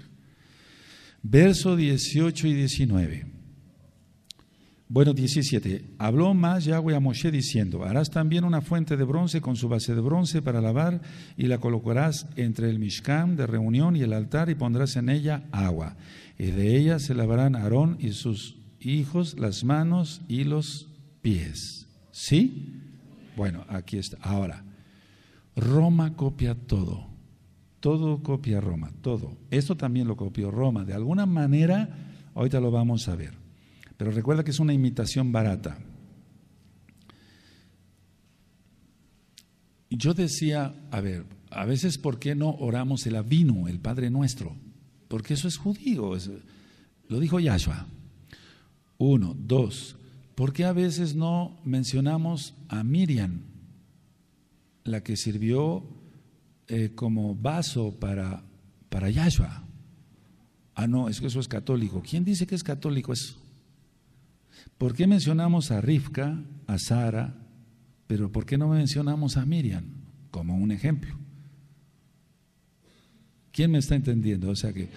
Verso 18 y 19. Bueno, 17. Habló más Yahweh a Moshe diciendo, harás también una fuente de bronce con su base de bronce para lavar y la colocarás entre el Mishkan de reunión y el altar y pondrás en ella agua. Y de ella se lavarán Aarón y sus hijos las manos y los pies. ¿Sí? Bueno, aquí está. Ahora, Roma copia todo. Todo copia Roma, todo. Esto también lo copió Roma. De alguna manera, ahorita lo vamos a ver. Pero recuerda que es una imitación barata. yo decía, a ver, a veces ¿por qué no oramos el avino, el Padre Nuestro? Porque eso es judío, lo dijo Yahshua. Uno, dos, ¿por qué a veces no mencionamos a Miriam, la que sirvió eh, como vaso para, para Yahshua? Ah, no, eso es católico. ¿Quién dice que es católico ¿Por qué mencionamos a Rifka, a Sara, pero por qué no mencionamos a Miriam como un ejemplo? ¿Quién me está entendiendo? O sea que, eh,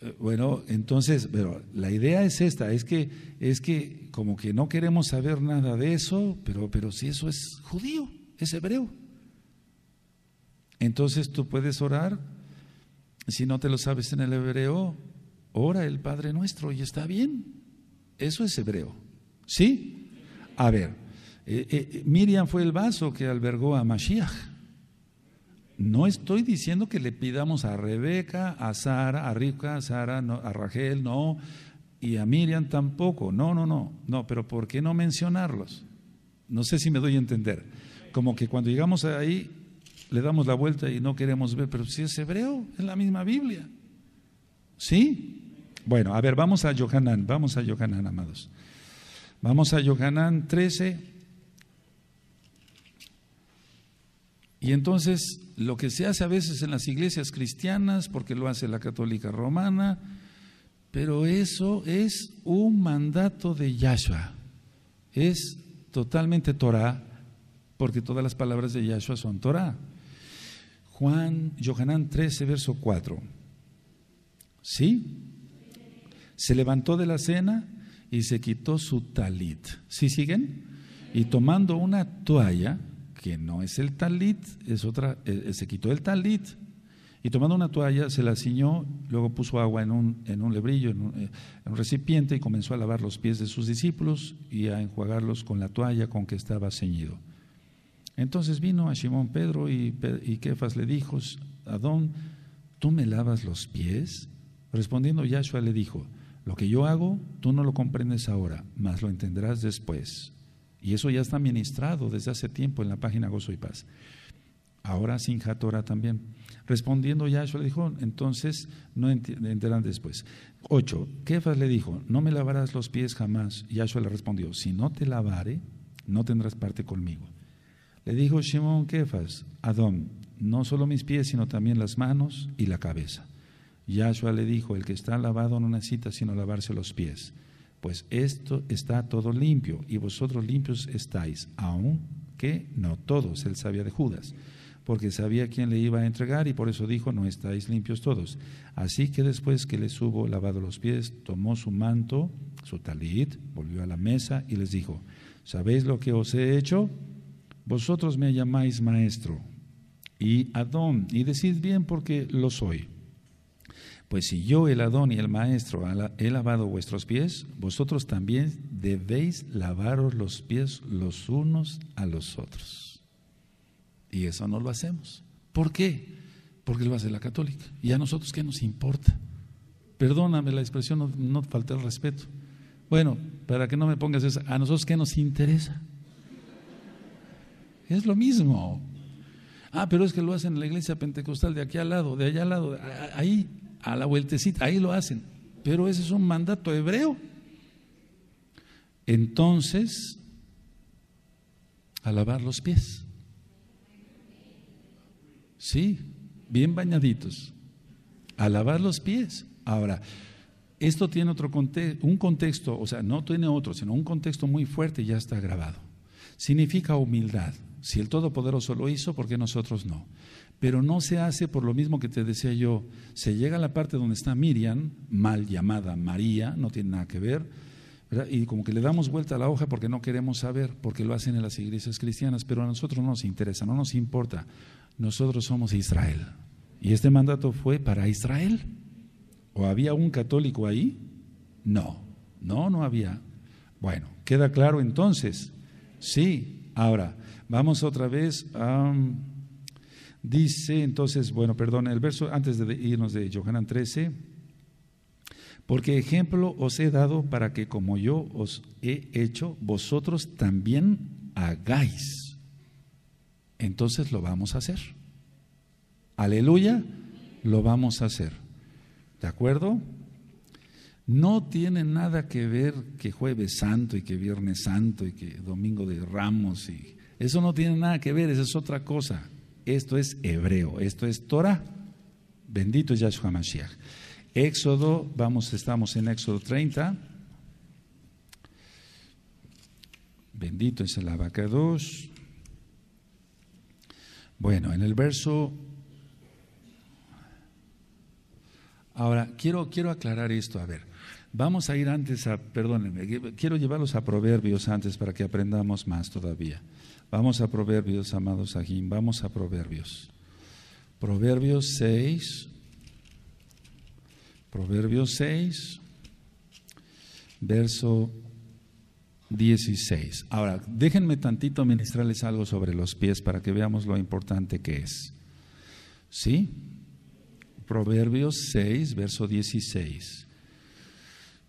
eh, bueno, entonces, pero la idea es esta, es que, es que como que no queremos saber nada de eso, pero, pero si eso es judío, es hebreo. Entonces tú puedes orar, si no te lo sabes en el hebreo, ora el Padre Nuestro y está bien. Eso es hebreo. ¿Sí? A ver, eh, eh, Miriam fue el vaso que albergó a Mashiach. No estoy diciendo que le pidamos a Rebeca, a Sara, a Rica, a Sara, no, a Rachel, no, y a Miriam tampoco. No, no, no, no, pero ¿por qué no mencionarlos? No sé si me doy a entender. Como que cuando llegamos ahí le damos la vuelta y no queremos ver, pero si es hebreo, es la misma Biblia. ¿Sí? Bueno, a ver, vamos a Yohanan, vamos a Yohanan, amados. Vamos a Yohanan 13. Y entonces, lo que se hace a veces en las iglesias cristianas, porque lo hace la católica romana, pero eso es un mandato de Yahshua. Es totalmente Torah, porque todas las palabras de Yahshua son Torah. Juan, Yohanan 13, verso 4. ¿Sí? Se levantó de la cena y se quitó su talit. ¿Sí siguen? Y tomando una toalla, que no es el talit, es otra, eh, eh, se quitó el talit. Y tomando una toalla, se la ciñó, luego puso agua en un, en un lebrillo, eh, en un, recipiente, y comenzó a lavar los pies de sus discípulos y a enjuagarlos con la toalla con que estaba ceñido. Entonces vino a Simón Pedro y, y Kefas le dijo, Adón, ¿tú me lavas los pies? Respondiendo Yahshua le dijo, lo que yo hago, tú no lo comprendes ahora, mas lo entenderás después. Y eso ya está ministrado desde hace tiempo en la página Gozo y Paz. Ahora sin jatora también. Respondiendo Yahshua le dijo, entonces no entenderán después. Ocho, Kefas le dijo, no me lavarás los pies jamás. Yahshua le respondió, si no te lavare, no tendrás parte conmigo. Le dijo Shimon Kefas, Adón, no solo mis pies, sino también las manos y la cabeza. Yahshua le dijo, el que está lavado no necesita sino lavarse los pies, pues esto está todo limpio y vosotros limpios estáis, aunque no todos, él sabía de Judas, porque sabía quién le iba a entregar y por eso dijo, no estáis limpios todos. Así que después que les hubo lavado los pies, tomó su manto, su talit, volvió a la mesa y les dijo, ¿sabéis lo que os he hecho? Vosotros me llamáis maestro y Adón, y decid bien porque lo soy. Pues si yo, el Adón y el Maestro, he lavado vuestros pies, vosotros también debéis lavaros los pies los unos a los otros. Y eso no lo hacemos. ¿Por qué? Porque lo hace la católica. ¿Y a nosotros qué nos importa? Perdóname la expresión, no, no falté el respeto. Bueno, para que no me pongas eso, ¿a nosotros qué nos interesa? Es lo mismo. Ah, pero es que lo hacen en la iglesia pentecostal de aquí al lado, de allá al lado, ahí a la vueltecita, ahí lo hacen, pero ese es un mandato hebreo. Entonces, alabar los pies. Sí, bien bañaditos. A lavar los pies. Ahora, esto tiene otro un contexto, o sea, no tiene otro, sino un contexto muy fuerte y ya está grabado. Significa humildad. Si el Todopoderoso lo hizo, ¿por qué nosotros no? pero no se hace por lo mismo que te decía yo. Se llega a la parte donde está Miriam, mal llamada María, no tiene nada que ver, y como que le damos vuelta a la hoja porque no queremos saber, porque lo hacen en las iglesias cristianas, pero a nosotros no nos interesa, no nos importa. Nosotros somos Israel. Y este mandato fue para Israel. ¿O había un católico ahí? No, no, no había. Bueno, queda claro entonces. Sí, ahora, vamos otra vez a... Dice entonces, bueno, perdón, el verso antes de irnos de Johanan 13, porque ejemplo os he dado para que como yo os he hecho, vosotros también hagáis. Entonces lo vamos a hacer. Aleluya, lo vamos a hacer. ¿De acuerdo? No tiene nada que ver que jueves santo y que viernes santo y que domingo de ramos y eso no tiene nada que ver, esa es otra cosa. Esto es hebreo, esto es Torah. Bendito es Yahshua Mashiach. Éxodo, vamos, estamos en Éxodo 30. Bendito es el abacados. Bueno, en el verso. Ahora, quiero, quiero aclarar esto, a ver. Vamos a ir antes a, perdónenme, quiero llevarlos a Proverbios antes para que aprendamos más todavía. Vamos a Proverbios, amados Ajín, vamos a Proverbios. Proverbios 6, Proverbios 6, verso 16. Ahora, déjenme tantito ministrarles algo sobre los pies para que veamos lo importante que es. ¿Sí? Proverbios 6, verso 16.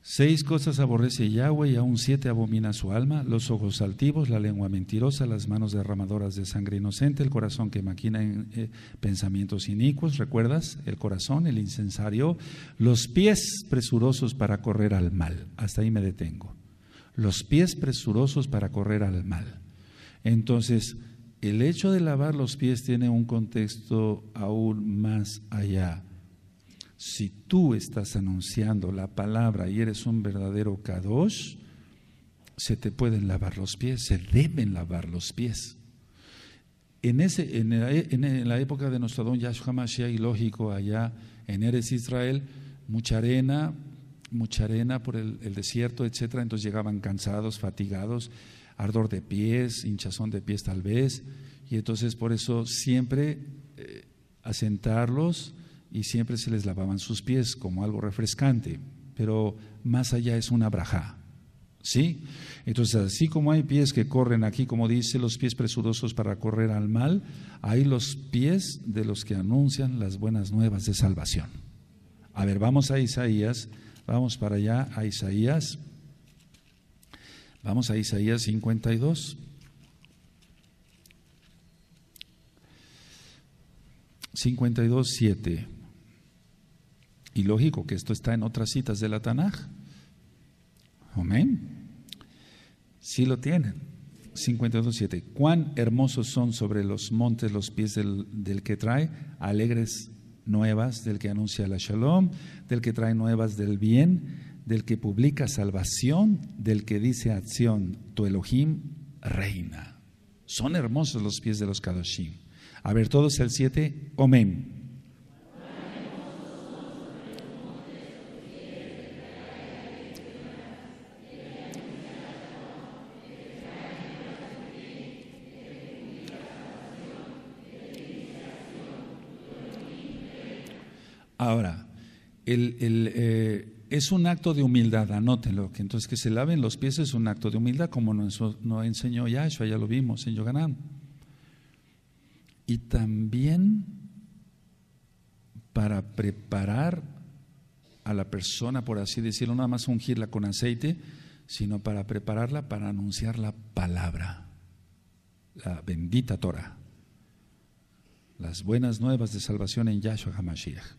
Seis cosas aborrece Yahweh y aún siete abomina su alma, los ojos altivos, la lengua mentirosa, las manos derramadoras de sangre inocente, el corazón que maquina en, eh, pensamientos inicuos, ¿recuerdas? El corazón, el incensario, los pies presurosos para correr al mal. Hasta ahí me detengo. Los pies presurosos para correr al mal. Entonces, el hecho de lavar los pies tiene un contexto aún más allá si tú estás anunciando la palabra y eres un verdadero kadosh, se te pueden lavar los pies, se deben lavar los pies. En, ese, en, la, época de nuestro don Yahshua Mashiach, y lógico, allá en Eres Israel, mucha arena, mucha arena por el, desierto, etc. Entonces llegaban cansados, fatigados, ardor de pies, hinchazón de pies tal vez. Y entonces por eso siempre eh, asentarlos y siempre se les lavaban sus pies como algo refrescante, pero más allá es una braja ¿Sí? Entonces, así como hay pies que corren aquí, como dice, los pies presurosos para correr al mal, hay los pies de los que anuncian las buenas nuevas de salvación. A ver, vamos a Isaías, vamos para allá a Isaías. Vamos a Isaías 52. 52 7 y lógico que esto está en otras citas de la Tanaj. Amén. Sí lo tienen. 52.7. Cuán hermosos son sobre los montes los pies del, del, que trae alegres nuevas, del que anuncia la shalom, del que trae nuevas del bien, del que publica salvación, del que dice acción, tu Elohim reina. Son hermosos los pies de los Kadoshim. A ver, todos el 7, amén. Ahora, eh, es un acto de humildad, anótenlo, que entonces que se laven los pies es un acto de humildad, como nos, enseñó Yahshua, ya lo vimos en Yoganán. Y también para preparar a la persona, por así decirlo, nada más ungirla con aceite, sino para prepararla para anunciar la palabra, la bendita Torah, las buenas nuevas de salvación en Yahshua HaMashiach.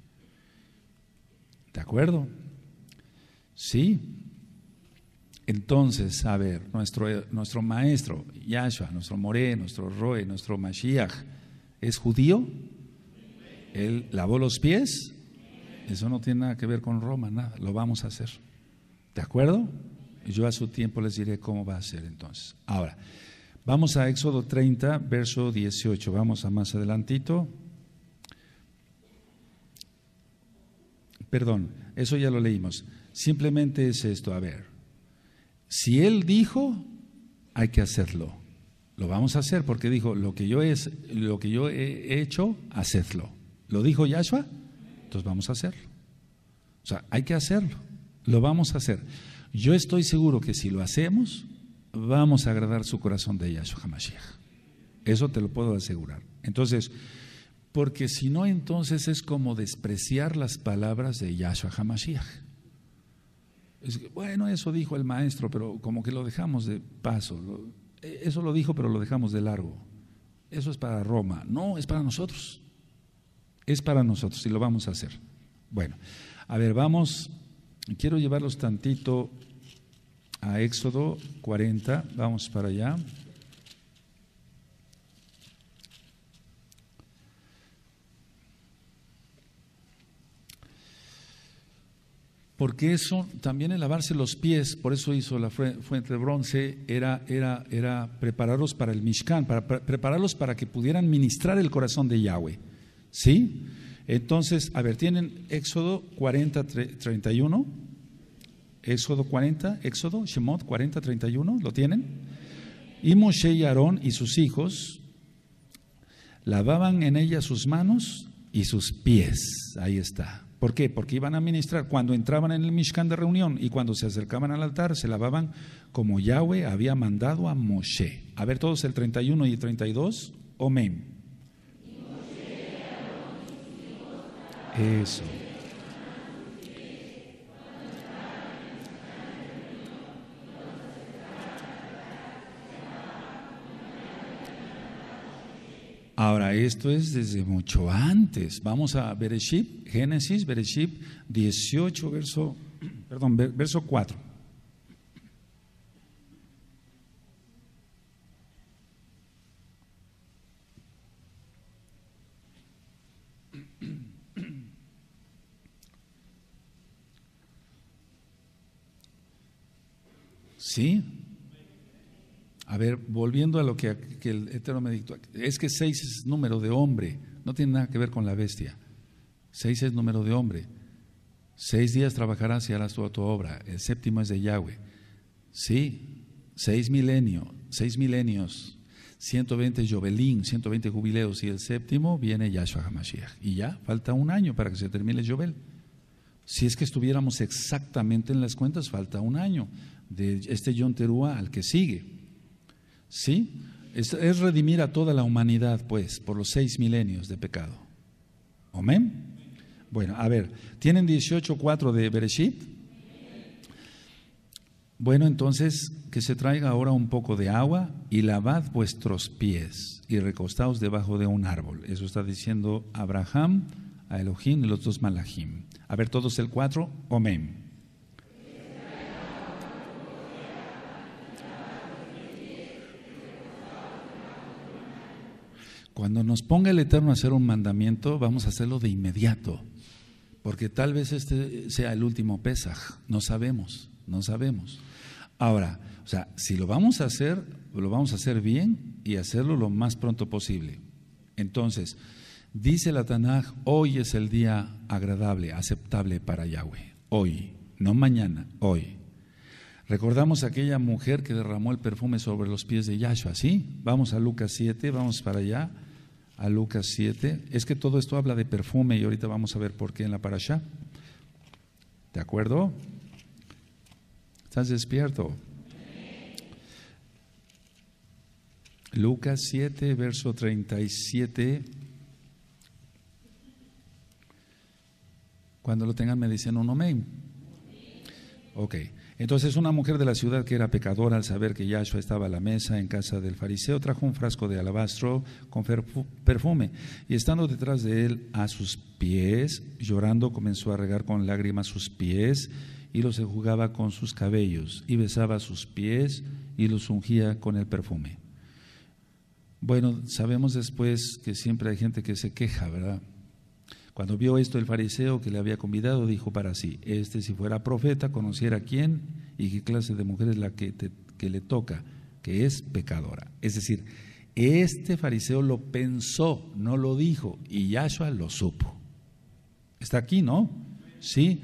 ¿De acuerdo? Sí. Entonces, a ver, nuestro, eh, nuestro maestro, Yahshua, nuestro More, nuestro Roe, nuestro Mashiach, ¿es judío? ¿Él lavó los pies? Eso no tiene nada que ver con Roma, nada, lo vamos a hacer. ¿De acuerdo? Yo a su tiempo les diré cómo va a ser entonces. Ahora, vamos a Éxodo 30, verso 18, vamos a más adelantito. Perdón, eso ya lo leímos. Simplemente es esto, a ver. Si Él dijo, hay que hacerlo. Lo vamos a hacer porque dijo, lo que yo, es, lo que yo he hecho, hacedlo. ¿Lo dijo Yahshua? Entonces vamos a hacerlo. O sea, hay que hacerlo. Lo vamos a hacer. Yo estoy seguro que si lo hacemos, vamos a agradar su corazón de Yahshua Hamashiach. Eso te lo puedo asegurar. Entonces, porque si no entonces es como despreciar las palabras de Yahshua Hamashiach. bueno, eso dijo el maestro, pero como que lo dejamos de paso. Eh, eso lo dijo, pero lo dejamos de largo. Eso es para Roma. No, es para nosotros. Es para nosotros y lo vamos a hacer. Bueno, a ver, vamos, quiero llevarlos tantito a Éxodo 40, vamos para allá. porque eso también el lavarse los pies, por eso hizo la fuente de bronce, era, era, era prepararlos para el Mishkan, para, prepararlos para que pudieran ministrar el corazón de Yahweh. ¿Sí? Entonces, a ver, tienen Éxodo 40, 31. Éxodo 40, Éxodo, Shemot 40, 31, ¿lo tienen? Y Moshe y Aarón y sus hijos lavaban en ella sus manos y sus pies. Ahí está. ¿Por qué? Porque iban a ministrar, cuando entraban en el Mishkan de reunión y cuando se acercaban al altar, se lavaban como Yahweh había mandado a Moshe. A ver todos el 31 y el 32. Amén. Eso. Ahora, esto es desde mucho antes. Vamos a Bereshit, Génesis, Bereshit 18, verso, perdón, verso 4. ¿Sí? A ver, volviendo a lo que, el Eterno me dictó, es que seis es número de hombre, no tiene nada que ver con la bestia. Seis es número de hombre. Seis días trabajarás y harás toda tu obra. El séptimo es de Yahweh. Sí, seis milenios, seis milenios, 120 Jovelín, 120 jubileos y el séptimo viene Yahshua HaMashiach. Y ya, falta un año para que se termine el Jovel. Si es que estuviéramos exactamente en las cuentas, falta un año de este Yom Terúa al que sigue. ¿Sí? Es, redimir a toda la humanidad, pues, por los seis milenios de pecado. Amén. Bueno, a ver, ¿tienen cuatro de Bereshit? Bueno, entonces, que se traiga ahora un poco de agua y lavad vuestros pies y recostaos debajo de un árbol. Eso está diciendo Abraham, a Elohim y los dos Malachim. A ver, todos el 4, amén. Cuando nos ponga el Eterno a hacer un mandamiento, vamos a hacerlo de inmediato, porque tal vez este sea el último Pesaj, no sabemos, no sabemos. Ahora, o sea, si lo vamos a hacer, lo vamos a hacer bien y hacerlo lo más pronto posible. Entonces, dice la Tanaj, hoy es el día agradable, aceptable para Yahweh, hoy, no mañana, hoy. Recordamos aquella mujer que derramó el perfume sobre los pies de Yahshua, ¿sí? Vamos a Lucas 7, vamos para allá. Lucas 7, es que todo esto habla de perfume y ahorita vamos a ver por qué en la parasha. ¿De acuerdo? ¿Estás despierto? Lucas 7, verso 37. Cuando lo tengan me dicen un amén. Ok. Entonces una mujer de la ciudad que era pecadora al saber que Yahshua estaba a la mesa en casa del fariseo trajo un frasco de alabastro con perfume y estando detrás de él a sus pies, llorando comenzó a regar con lágrimas sus pies y los enjugaba con sus cabellos y besaba sus pies y los ungía con el perfume. Bueno, sabemos después que siempre hay gente que se queja, ¿verdad? Cuando vio esto el fariseo que le había convidado, dijo para sí, este si fuera profeta, conociera quién y qué clase de mujer es la que, le toca, que es pecadora. Es decir, este fariseo lo pensó, no lo dijo, y Yahshua lo supo. Está aquí, ¿no? Sí.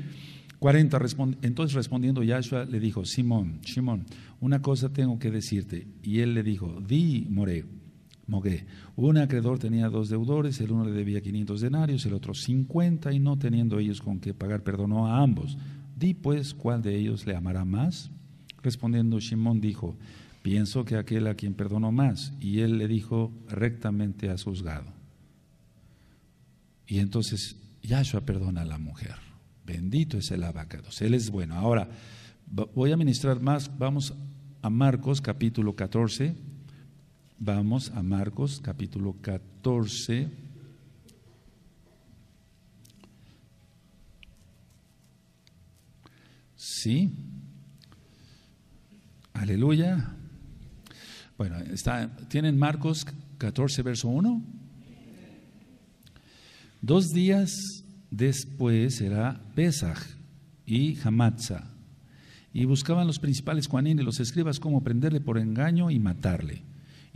40. Entonces respondiendo Yahshua le dijo, Simón, Simón, una cosa tengo que decirte. Y él le dijo, di, More. Mogué. Un acreedor tenía dos deudores, el uno le debía 500 denarios, el otro 50, y no teniendo ellos con qué pagar, perdonó a ambos. Di pues, ¿cuál de ellos le amará más? Respondiendo, Shimón dijo, pienso que aquel a quien perdonó más. Y él le dijo, rectamente ha juzgado. Y entonces Yahshua perdona a la mujer. Bendito es el abacados. Él es bueno. Ahora, voy a ministrar más. Vamos a Marcos capítulo 14 Vamos a Marcos capítulo 14. Sí. Aleluya. Bueno, ¿tienen Marcos 14, verso 1? Dos días después era Pesaj y Hamatza, y buscaban los principales Juanín y los escribas cómo prenderle por engaño y matarle.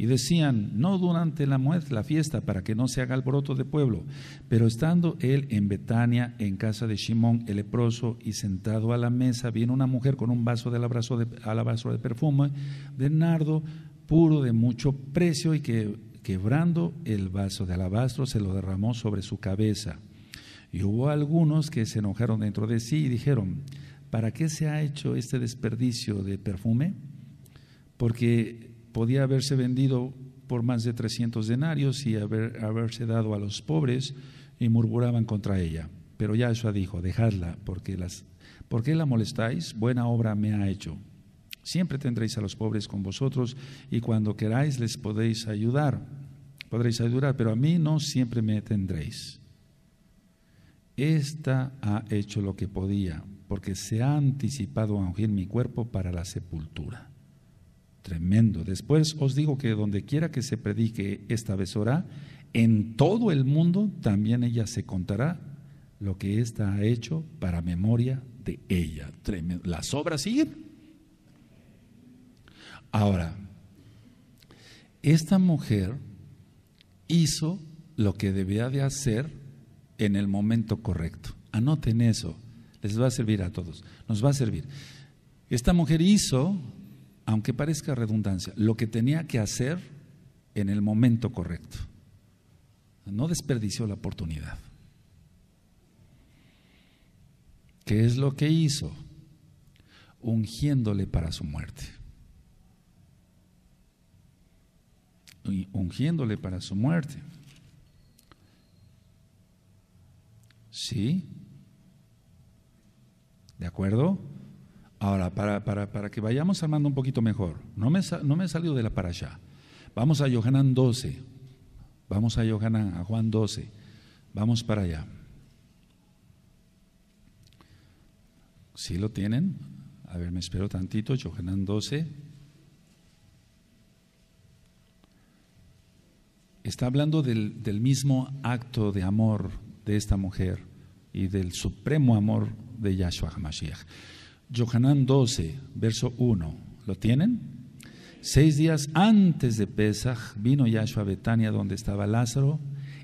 Y decían, no durante la, la fiesta, para que no se haga el broto de pueblo. Pero estando él en Betania, en casa de Simón el leproso, y sentado a la mesa, vino una mujer con un vaso de alabastro de, alabastro de perfume, de nardo, puro de mucho precio, y que quebrando el vaso de alabastro se lo derramó sobre su cabeza. Y hubo algunos que se enojaron dentro de sí y dijeron, ¿para qué se ha hecho este desperdicio de perfume? Porque podía haberse vendido por más de 300 denarios y haber, haberse dado a los pobres y murmuraban contra ella. Pero ya eso dijo, dejadla, porque las, ¿por qué la molestáis? Buena obra me ha hecho. Siempre tendréis a los pobres con vosotros y cuando queráis les podéis ayudar. Podréis ayudar, pero a mí no siempre me tendréis. Esta ha hecho lo que podía, porque se ha anticipado a ungir mi cuerpo para la sepultura. Tremendo. Después os digo que donde quiera que se predique esta besora, en todo el mundo también ella se contará lo que ésta ha hecho para memoria de ella. Tremendo. Las obras siguen. Ahora, esta mujer hizo lo que debía de hacer en el momento correcto. Anoten eso, les va a servir a todos, nos va a servir. Esta mujer hizo aunque parezca redundancia, lo que tenía que hacer en el momento correcto. No desperdició la oportunidad. ¿Qué es lo que hizo? Ungiéndole para su muerte. Ungiéndole para su muerte. ¿Sí? ¿De acuerdo? Ahora, para, que vayamos armando un poquito mejor, no me, no he salido de la para allá. Vamos a Yohanan 12. Vamos a Yohanan, a Juan 12. Vamos para allá. ¿Sí lo tienen? A ver, me espero tantito. Yohanan 12. Está hablando del, del mismo acto de amor de esta mujer y del supremo amor de Yahshua HaMashiach. Yohanan 12, verso 1. ¿Lo tienen? Seis días antes de Pesaj vino Yahshua a Betania donde estaba Lázaro,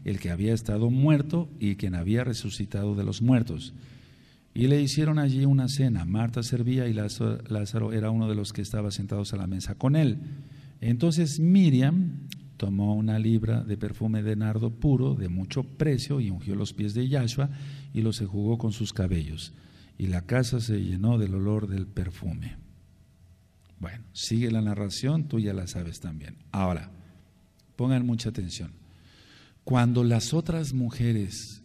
el que había estado muerto y quien había resucitado de los muertos. Y le hicieron allí una cena. Marta servía y Lázaro era uno de los que estaba sentados a la mesa con él. Entonces Miriam tomó una libra de perfume de nardo puro de mucho precio y ungió los pies de Yahshua y los enjugó con sus cabellos y la casa se llenó del olor del perfume. Bueno, sigue la narración, tú ya la sabes también. Ahora, pongan mucha atención. Cuando las otras mujeres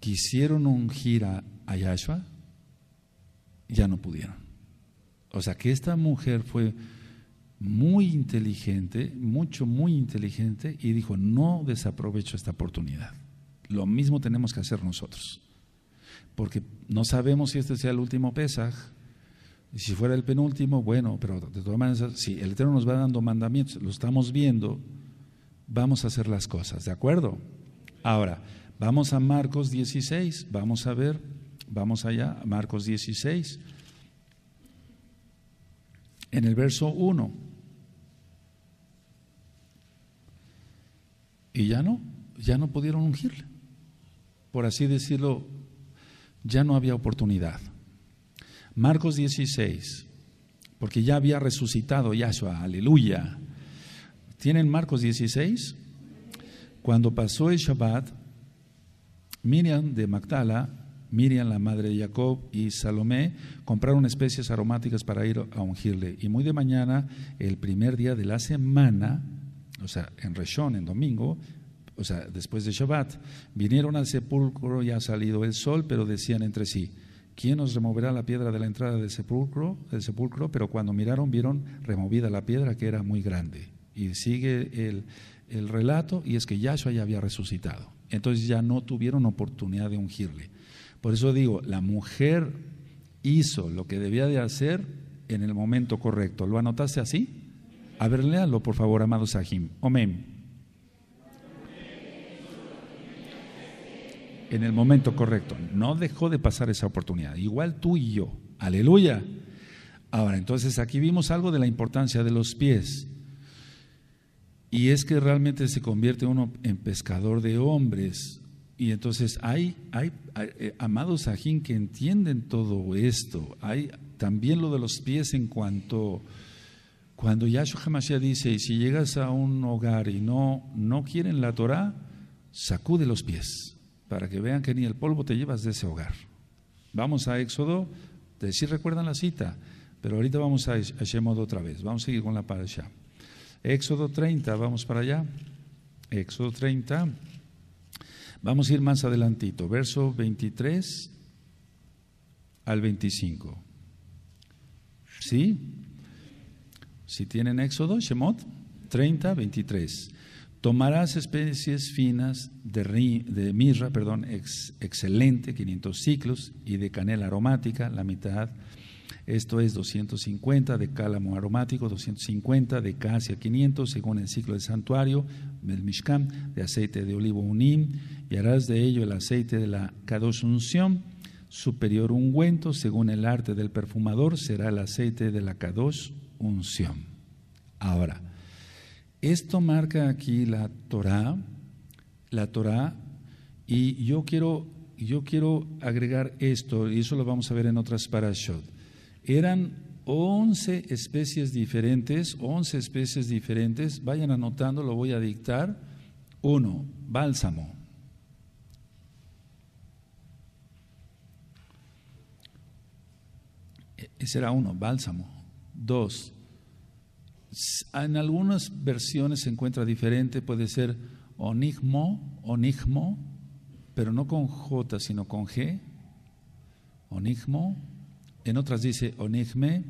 quisieron ungir a, a Yahshua, ya no pudieron. O sea que esta mujer fue muy inteligente, mucho, muy inteligente, y dijo, no desaprovecho esta oportunidad. Lo mismo tenemos que hacer nosotros porque no sabemos si este sea el último Pesaj. Y si fuera el penúltimo, bueno, pero de todas maneras, si el Eterno nos va dando mandamientos, lo estamos viendo, vamos a hacer las cosas, ¿de acuerdo? Ahora, vamos a Marcos 16, vamos a ver, vamos allá, Marcos 16, en el verso 1. Y ya no, ya no pudieron ungirle. Por así decirlo, ya no había oportunidad. Marcos 16, porque ya había resucitado Yahshua, aleluya. ¿Tienen Marcos 16? Cuando pasó el Shabbat, Miriam de Magdala, Miriam la madre de Jacob y Salomé compraron especies aromáticas para ir a ungirle. Y muy de mañana, el primer día de la semana, o sea, en Reshón, en domingo, o sea, después de Shabbat, vinieron al sepulcro y ha salido el sol, pero decían entre sí, ¿quién nos removerá la piedra de la entrada del sepulcro? Del sepulcro? Pero cuando miraron, vieron removida la piedra que era muy grande. Y sigue el, relato y es que Yahshua ya había resucitado. Entonces ya no tuvieron oportunidad de ungirle. Por eso digo, la mujer hizo lo que debía de hacer en el momento correcto. ¿Lo anotaste así? A ver, léalo, por favor, amado Sahim. Amén. en el momento correcto. No dejó de pasar esa oportunidad. Igual tú y yo. Aleluya. Ahora, entonces aquí vimos algo de la importancia de los pies. Y es que realmente se convierte uno en pescador de hombres. Y entonces hay, hay, eh, amados ajín que entienden todo esto. Hay también lo de los pies en cuanto cuando Yahshua Hamashiach dice, y si llegas a un hogar y no, no quieren la Torah, sacude los pies para que vean que ni el polvo te llevas de ese hogar. Vamos a Éxodo, si recuerdan la cita, pero ahorita vamos a Shemod otra vez, vamos a seguir con la parasha. Éxodo 30, vamos para allá. Éxodo 30, vamos a ir más adelantito, verso 23 al 25. ¿Sí? Si tienen Éxodo, Shemot 30, 23. Tomarás especies finas de, de mirra, perdón, excelente, 500 ciclos, y de canela aromática, la mitad. Esto es 250 de cálamo aromático, 250 de casia 500, según el ciclo del santuario, del Mishkan, de aceite de olivo unim, y harás de ello el aceite de la Kadosh unción, superior ungüento, según el arte del perfumador, será el aceite de la Kadosh unción. Ahora, esto marca aquí la Torá, la Torá, y yo quiero, yo quiero agregar esto, y eso lo vamos a ver en otras parashot. Eran 11 especies diferentes, 11 especies diferentes, vayan anotando, lo voy a dictar. Uno, bálsamo. E, ese era uno, bálsamo. Dos, en algunas versiones se encuentra diferente, puede ser onigmo, onigmo, pero no con J, sino con G, onigmo. En otras dice onigme.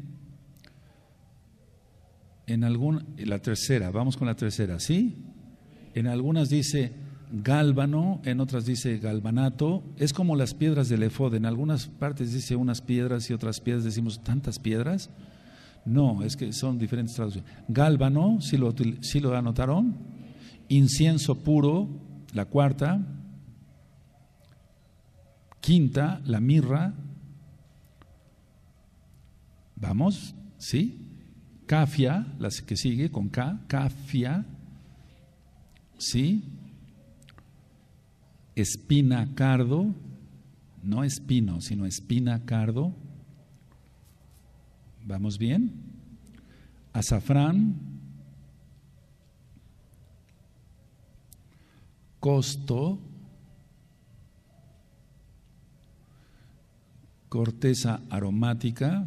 En algún, la tercera, vamos con la tercera, ¿sí? En algunas dice gálbano, en otras dice galvanato. Es como las piedras del efod. En algunas partes dice unas piedras y otras piedras decimos tantas piedras. No, es que son diferentes traducciones. Gálbano, si lo, lo anotaron. Incienso puro, la cuarta. Quinta, la mirra. Vamos, ¿sí? Cafia, la que sigue con K, cafia. ¿Sí? Espina cardo, no espino, sino espina cardo. ¿Vamos bien? Azafrán, costo, corteza aromática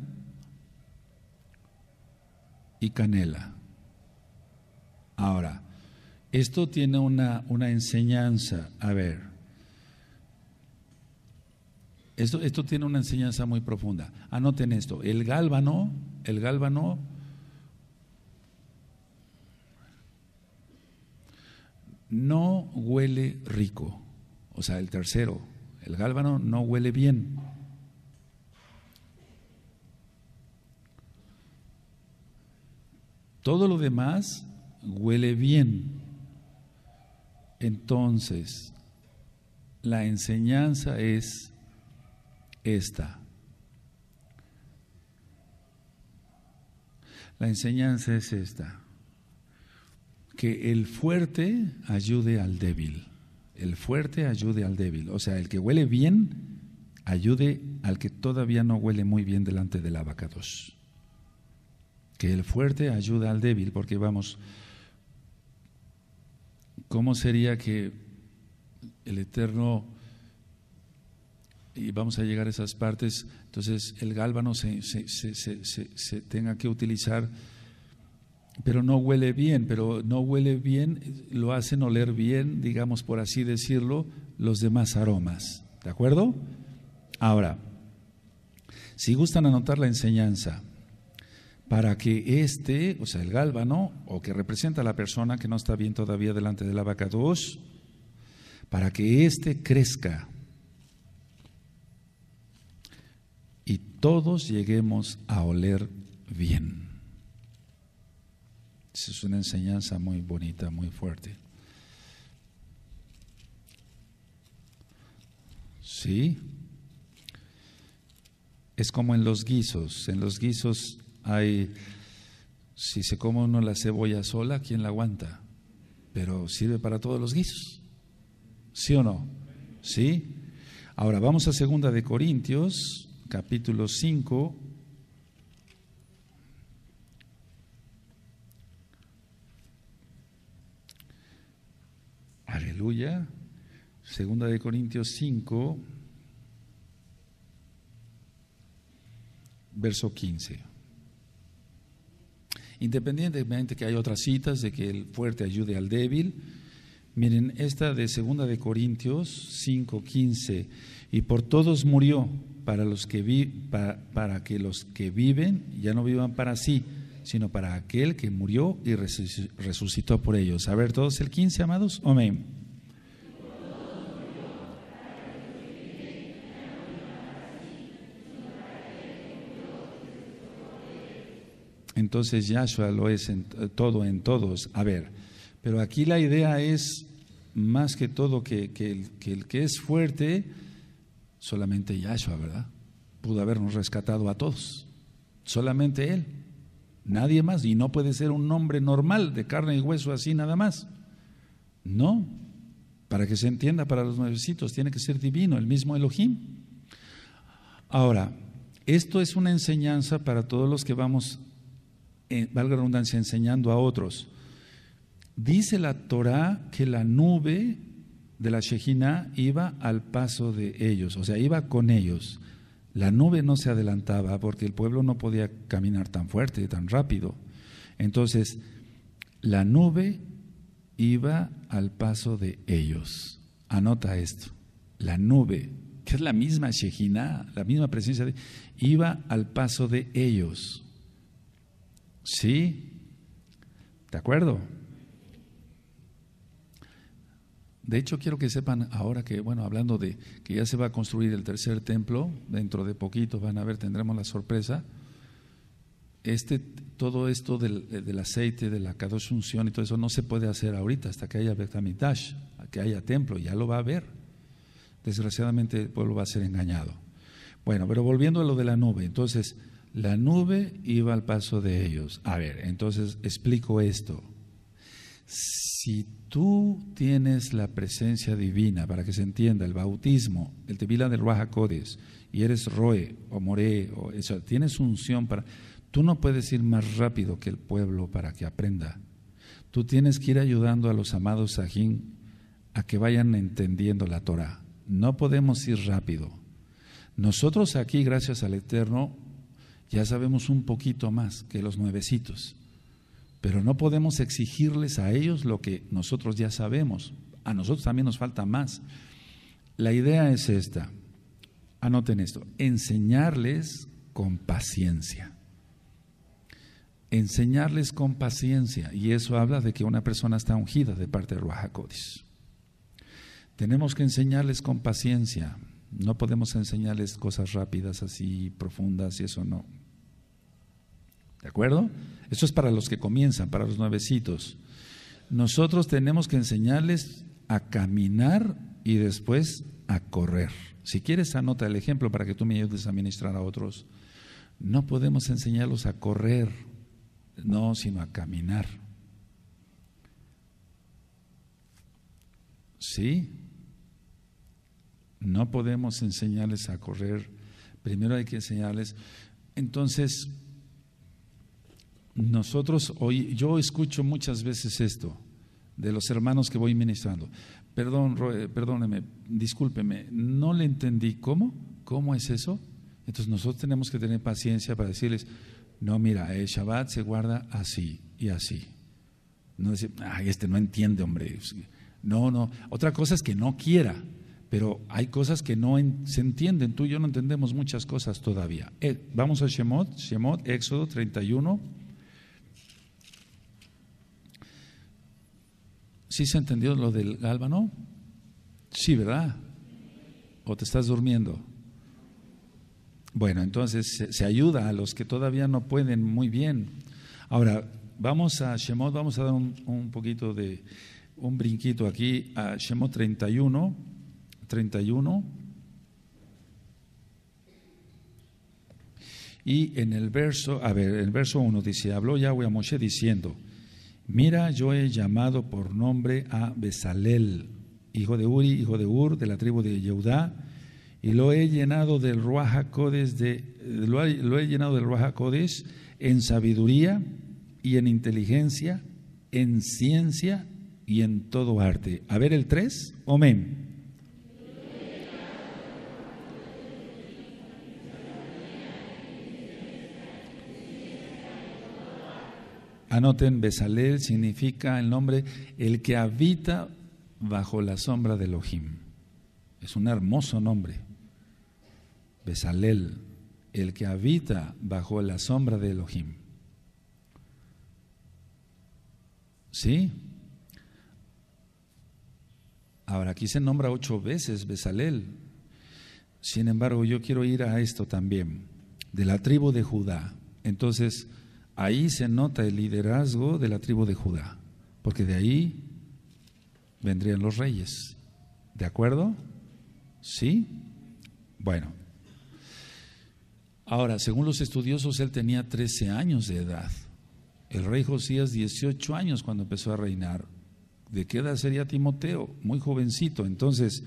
y canela. Ahora, esto tiene una, una enseñanza. A ver, esto, tiene una enseñanza muy profunda. Anoten esto. El gálbano, el gálbano no huele rico. O sea, el tercero, el gálbano no huele bien. Todo lo demás huele bien. Entonces, la enseñanza es esta. La enseñanza es esta, que el fuerte ayude al débil, el fuerte ayude al débil, o sea, el que huele bien ayude al que todavía no huele muy bien delante del 2. Que el fuerte ayude al débil, porque vamos, ¿cómo sería que el Eterno y vamos a llegar a esas partes, entonces el gálbano se, se, tenga que utilizar, pero no huele bien, pero no huele bien, lo hacen oler bien, digamos por así decirlo, los demás aromas, ¿de acuerdo? Ahora, si gustan anotar la enseñanza, para que este, o sea, el gálbano, o que representa a la persona que no está bien todavía delante de la vaca 2, para que este crezca todos lleguemos a oler bien. Esa es una enseñanza muy bonita, muy fuerte. ¿Sí? Es como en los guisos. En los guisos hay, si se come uno la cebolla sola, ¿quién la aguanta? Pero sirve para todos los guisos. ¿Sí o no? ¿Sí? Ahora vamos a segunda de Corintios capítulo 5. Aleluya. Segunda de Corintios 5, verso 15. Independientemente que hay otras citas de que el fuerte ayude al débil, miren esta de Segunda de Corintios 5, 15. Y por todos murió para, los que vi, para, que los que viven ya no vivan para sí, sino para aquel que murió y resucitó por ellos. A ver, todos el 15, amados. Amén. Entonces Yahshua lo es eh, todo en todos. A ver, pero aquí la idea es más que todo que, que el que es fuerte, Solamente Yahshua, ¿verdad? Pudo habernos rescatado a todos. Solamente Él. Nadie más. Y no puede ser un hombre normal de carne y hueso así nada más. No. Para que se entienda para los nuevecitos, tiene que ser divino, el mismo Elohim. Ahora, esto es una enseñanza para todos los que vamos, en eh, valga la redundancia, enseñando a otros. Dice la Torah que la nube de la Shejina iba al paso de ellos, o sea, iba con ellos. La nube no se adelantaba porque el pueblo no podía caminar tan fuerte, tan rápido. Entonces, la nube iba al paso de ellos. Anota esto. La nube, que es la misma Shejina, la misma presencia de iba al paso de ellos. ¿Sí? ¿De acuerdo? De hecho, quiero que sepan ahora que, bueno, hablando de que ya se va a construir el tercer templo, dentro de poquito van a ver, tendremos la sorpresa. Este, todo esto del, aceite, de la Kadosh y todo eso no se puede hacer ahorita hasta que haya Betamidash, que haya templo, ya lo va a ver. Desgraciadamente el pueblo va a ser engañado. Bueno, pero volviendo a lo de la nube, entonces la nube iba al paso de ellos. A ver, entonces explico esto. Si tú tienes la presencia divina, para que se entienda, el bautismo, el tevila del Ruajacodes, y eres Roe o More, o eso, tienes unción para. Tú no puedes ir más rápido que el pueblo para que aprenda. Tú tienes que ir ayudando a los amados Sajín a que vayan entendiendo la Torah. No podemos ir rápido. Nosotros aquí, gracias al Eterno, ya sabemos un poquito más que los nuevecitos pero no podemos exigirles a ellos lo que nosotros ya sabemos. A nosotros también nos falta más. La idea es esta. Anoten esto. Enseñarles con paciencia. Enseñarles con paciencia. Y eso habla de que una persona está ungida de parte de Ruajacotis. Tenemos que enseñarles con paciencia. No podemos enseñarles cosas rápidas así, profundas y eso no. ¿De acuerdo? Esto es para los que comienzan, para los nuevecitos. Nosotros tenemos que enseñarles a caminar y después a correr. Si quieres, anota el ejemplo para que tú me ayudes a ministrar a otros. No podemos enseñarlos a correr, no, sino a caminar. ¿Sí? No podemos enseñarles a correr. Primero hay que enseñarles. Entonces, nosotros hoy, yo escucho muchas veces esto de los hermanos que voy ministrando. Perdón, eh, perdóneme, discúlpeme, no le entendí. ¿Cómo? ¿Cómo es eso? Entonces nosotros tenemos que tener paciencia para decirles, no, mira, el Shabbat se guarda así y así. No decir, ay, este no entiende, hombre. No, no. Otra cosa es que no quiera, pero hay cosas que no se entienden. Tú y yo no entendemos muchas cosas todavía. Eh, vamos a Shemot, Shemot, Éxodo 31. ¿Sí se entendió lo del Gálvano? Sí, ¿verdad? ¿O te estás durmiendo? Bueno, entonces se, ayuda a los que todavía no pueden muy bien. Ahora, vamos a Shemot, vamos a dar un, un poquito de, un brinquito aquí a Shemot 31, 31. Y en el verso, a ver, el verso 1 dice, habló Yahweh a Moshe diciendo, Mira, yo he llamado por nombre a Besalel, hijo de Uri, hijo de Ur, de la tribu de Yehudá, y lo he llenado del Ruajacodes de lo, he llenado del en sabiduría y en inteligencia, en ciencia y en todo arte. A ver el 3. Amén. Anoten, Besalel significa el nombre el que habita bajo la sombra de Elohim. Es un hermoso nombre. Besalel, el que habita bajo la sombra de Elohim. ¿Sí? Ahora, aquí se nombra ocho veces Besalel. Sin embargo, yo quiero ir a esto también, de la tribu de Judá. Entonces, ahí se nota el liderazgo de la tribu de Judá, porque de ahí vendrían los reyes. ¿De acuerdo? ¿Sí? Bueno. Ahora, según los estudiosos, él tenía 13 años de edad. El rey Josías 18 años cuando empezó a reinar. ¿De qué edad sería Timoteo? Muy jovencito. Entonces,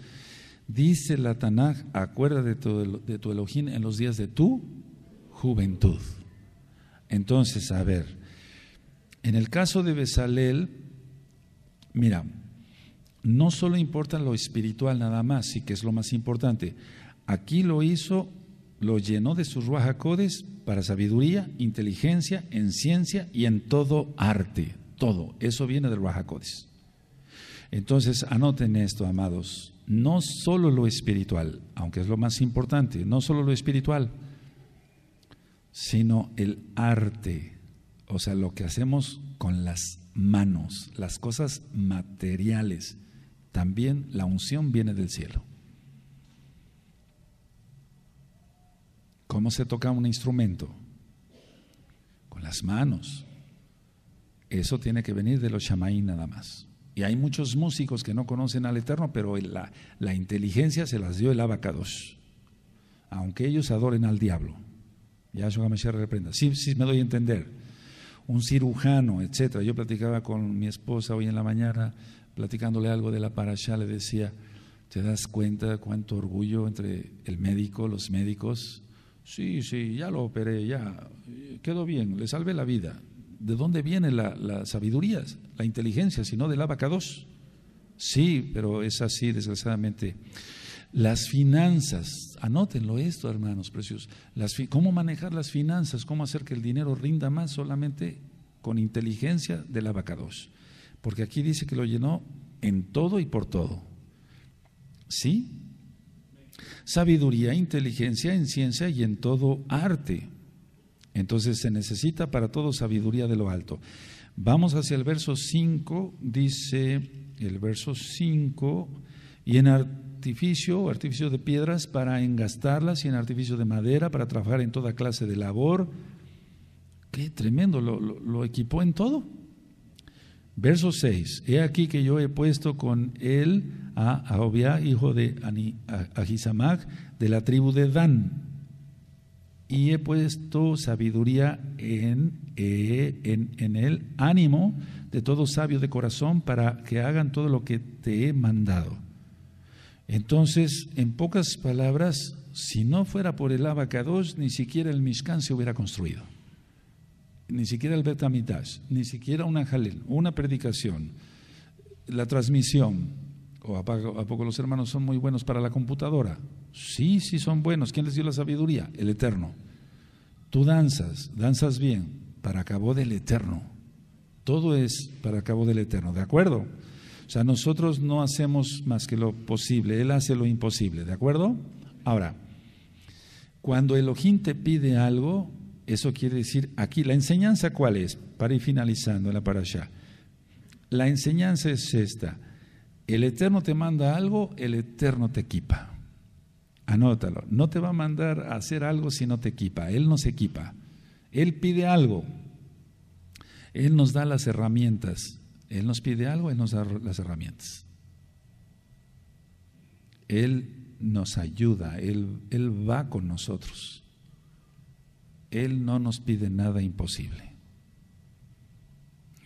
dice la Tanaj, acuerda de tu, de tu Elohim en los días de tu juventud. Entonces, a ver, en el caso de Besalel, mira, no solo importa lo espiritual nada más, sí que es lo más importante. Aquí lo hizo, lo llenó de sus ruajacodes para sabiduría, inteligencia, en ciencia y en todo arte. Todo. Eso viene del ruajacodes. Entonces, anoten esto, amados. No solo lo espiritual, aunque es lo más importante, no solo lo espiritual, sino el arte, o sea, lo que hacemos con las manos, las cosas materiales. También la unción viene del cielo. ¿Cómo se toca un instrumento? Con las manos. Eso tiene que venir de los shamaí nada más. Y hay muchos músicos que no conocen al Eterno, pero la, la inteligencia se las dio el abacados, aunque ellos adoren al diablo. Yahshua reprenda. Sí, sí, me doy a entender. Un cirujano, etcétera. Yo platicaba con mi esposa hoy en la mañana, platicándole algo de la parasha, le decía, ¿te das cuenta cuánto orgullo entre el médico, los médicos? Sí, sí, ya lo operé, ya, quedó bien, le salvé la vida. ¿De dónde viene la, la sabiduría, la inteligencia, sino del abacados? Sí, pero es así, desgraciadamente. Las finanzas, anótenlo esto, hermanos preciosos. Las, ¿Cómo manejar las finanzas? ¿Cómo hacer que el dinero rinda más solamente con inteligencia del abacados? Porque aquí dice que lo llenó en todo y por todo. ¿Sí? Sabiduría, inteligencia en ciencia y en todo arte. Entonces se necesita para todo sabiduría de lo alto. Vamos hacia el verso 5, dice el verso 5, y en arte artificio o artificio de piedras para engastarlas y en artificio de madera para trabajar en toda clase de labor. Qué tremendo, lo, equipó en todo. Verso 6. He aquí que yo he puesto con él a Obia hijo de Ahisamac, de la tribu de Dan. Y he puesto sabiduría en, e, en, en ánimo de todo sabio de corazón, para que hagan todo lo que te he mandado. Entonces, en pocas palabras, si no fuera por el Abacados, ni siquiera el Mishkan se hubiera construido, ni siquiera el Betamitash, ni siquiera una Jalel, una predicación, la transmisión. ¿O a poco los hermanos son muy buenos para la computadora? Sí, sí son buenos. ¿Quién les dio la sabiduría? El Eterno. Tú danzas, danzas bien, para cabo del Eterno. Todo es para cabo del Eterno, ¿de acuerdo? O sea, nosotros no hacemos más que lo posible, Él hace lo imposible, ¿de acuerdo? Ahora, cuando Elohim te pide algo, eso quiere decir aquí, la enseñanza cuál es, para ir finalizando la para allá. La enseñanza es esta, el Eterno te manda algo, el Eterno te equipa. Anótalo, no te va a mandar a hacer algo si no te equipa, Él nos equipa, Él pide algo, Él nos da las herramientas, él nos pide algo, Él nos da las herramientas. Él nos ayuda, Él, Él va con nosotros. Él no nos pide nada imposible.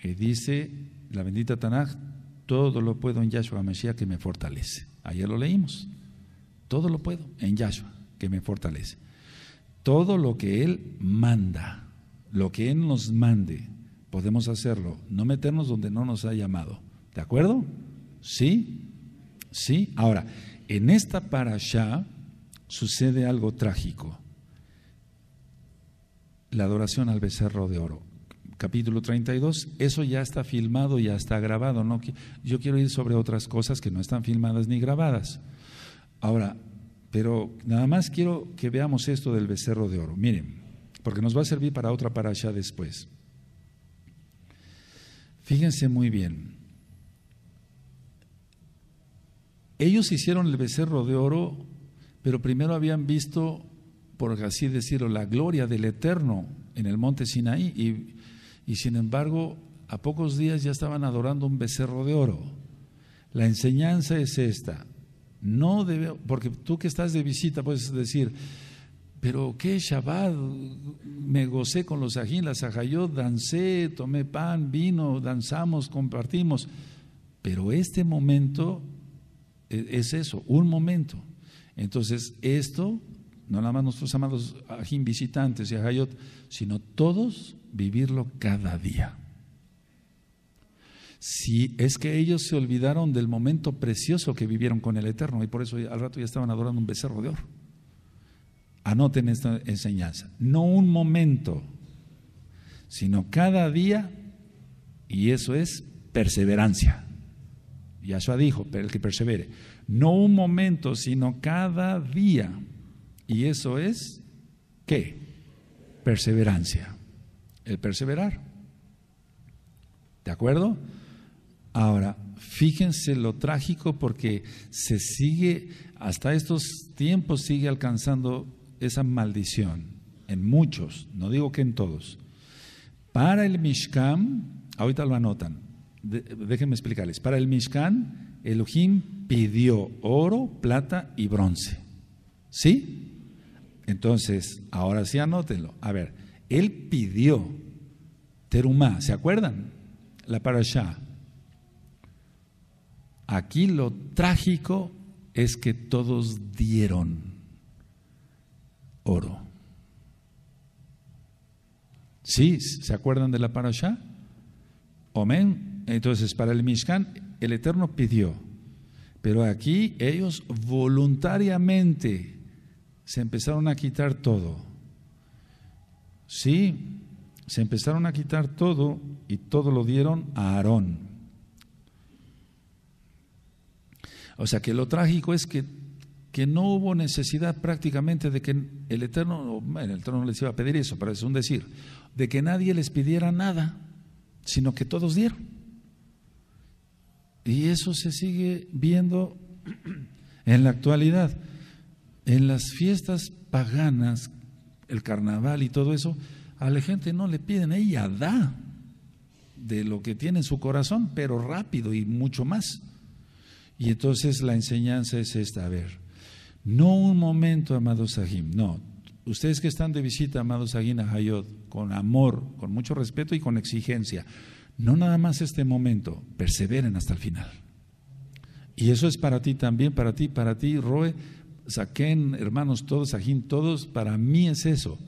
Y dice la bendita Tanaj, todo lo puedo en Yahshua Mashiach que me fortalece. Ayer lo leímos. Todo lo puedo en Yahshua que me fortalece. Todo lo que Él manda, lo que Él nos mande, podemos hacerlo, no meternos donde no nos ha llamado. ¿De acuerdo? ¿Sí? ¿Sí? Ahora, en esta parasha sucede algo trágico. La adoración al becerro de oro. Capítulo 32, eso ya está filmado, ya está grabado. ¿no? Yo quiero ir sobre otras cosas que no están filmadas ni grabadas. Ahora, pero nada más quiero que veamos esto del becerro de oro. Miren, porque nos va a servir para otra parasha después. Fíjense muy bien. Ellos hicieron el becerro de oro, pero primero habían visto, por así decirlo, la gloria del Eterno en el monte Sinaí y, sin embargo a pocos días ya estaban adorando un becerro de oro. La enseñanza es esta. No debe, porque tú que estás de visita puedes decir, pero qué Shabbat, me gocé con los ajín, las ajayot, dancé, tomé pan, vino, danzamos, compartimos. Pero este momento e-, es eso, un momento. Entonces, esto, no nada más nuestros amados ajín visitantes y ajayot, sino todos vivirlo cada día. Si es que ellos se olvidaron del momento precioso que vivieron con el Eterno y por eso al rato ya estaban adorando un becerro de oro. Anoten esta enseñanza. No un momento, sino cada día, y eso es perseverancia. Yahshua dijo, el que persevere. No un momento, sino cada día. Y eso es, ¿qué? Perseverancia. El perseverar. ¿De acuerdo? Ahora, fíjense lo trágico porque se sigue, hasta estos tiempos sigue alcanzando esa maldición en muchos, no digo que en todos. Para el Mishkan, ahorita lo anotan, déjenme explicarles. Para el Mishkan, Elohim pidió oro, plata y bronce. ¿Sí? Entonces, ahora sí anótenlo. A ver, él pidió Terumá, ¿se acuerdan? La parashá. Aquí lo trágico es que todos dieron oro. ¿Sí? ¿Se acuerdan de la parasha? Amén. Entonces, para el Mishkan, el Eterno pidió. Pero aquí ellos voluntariamente se empezaron a quitar todo. Sí, se empezaron a quitar todo y todo lo dieron a Aarón. O sea que lo trágico es que que no hubo necesidad prácticamente de que el Eterno, bueno, el Eterno no les iba a pedir eso, pero es un decir, de que nadie les pidiera nada, sino que todos dieron. Y eso se sigue viendo *clears throat* en la actualidad. En las fiestas paganas, el carnaval y todo eso, a la gente no le piden, ella da de lo que tiene en su corazón, pero rápido y mucho más. Y entonces la enseñanza es esta, a ver, no un momento, amados Sahim, no. Ustedes que están de visita, amados Sahim a Hayod, con amor, con mucho respeto y con exigencia, no nada más este momento, perseveren hasta el final. Y eso es para ti también, para ti, para ti, Roe, Saquen, hermanos todos, Sahim todos, para mí es eso.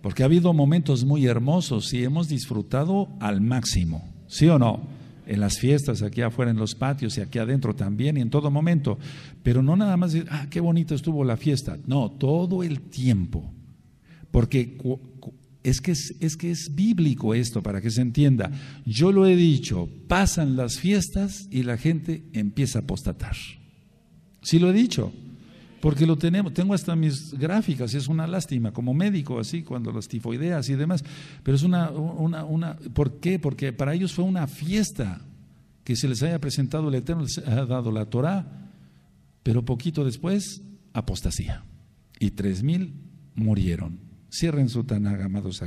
Porque ha habido momentos muy hermosos y hemos disfrutado al máximo, ¿sí o no? en las fiestas, aquí afuera en los patios y aquí adentro también y en todo momento. Pero no nada más decir, ah, qué bonita estuvo la fiesta. No, todo el tiempo. Porque es que es, es que es bíblico esto para que se entienda. Yo lo he dicho, pasan las fiestas y la gente empieza a apostatar. Sí lo he dicho porque lo tenemos, tengo hasta mis gráficas, es una lástima, como médico, así, cuando las tifoideas y demás, pero es una, una, una, ¿por qué? Porque para ellos fue una fiesta que se les haya presentado el Eterno, les ha dado la Torah, pero poquito después, apostasía. Y tres mil murieron. Cierren su tanaga, amados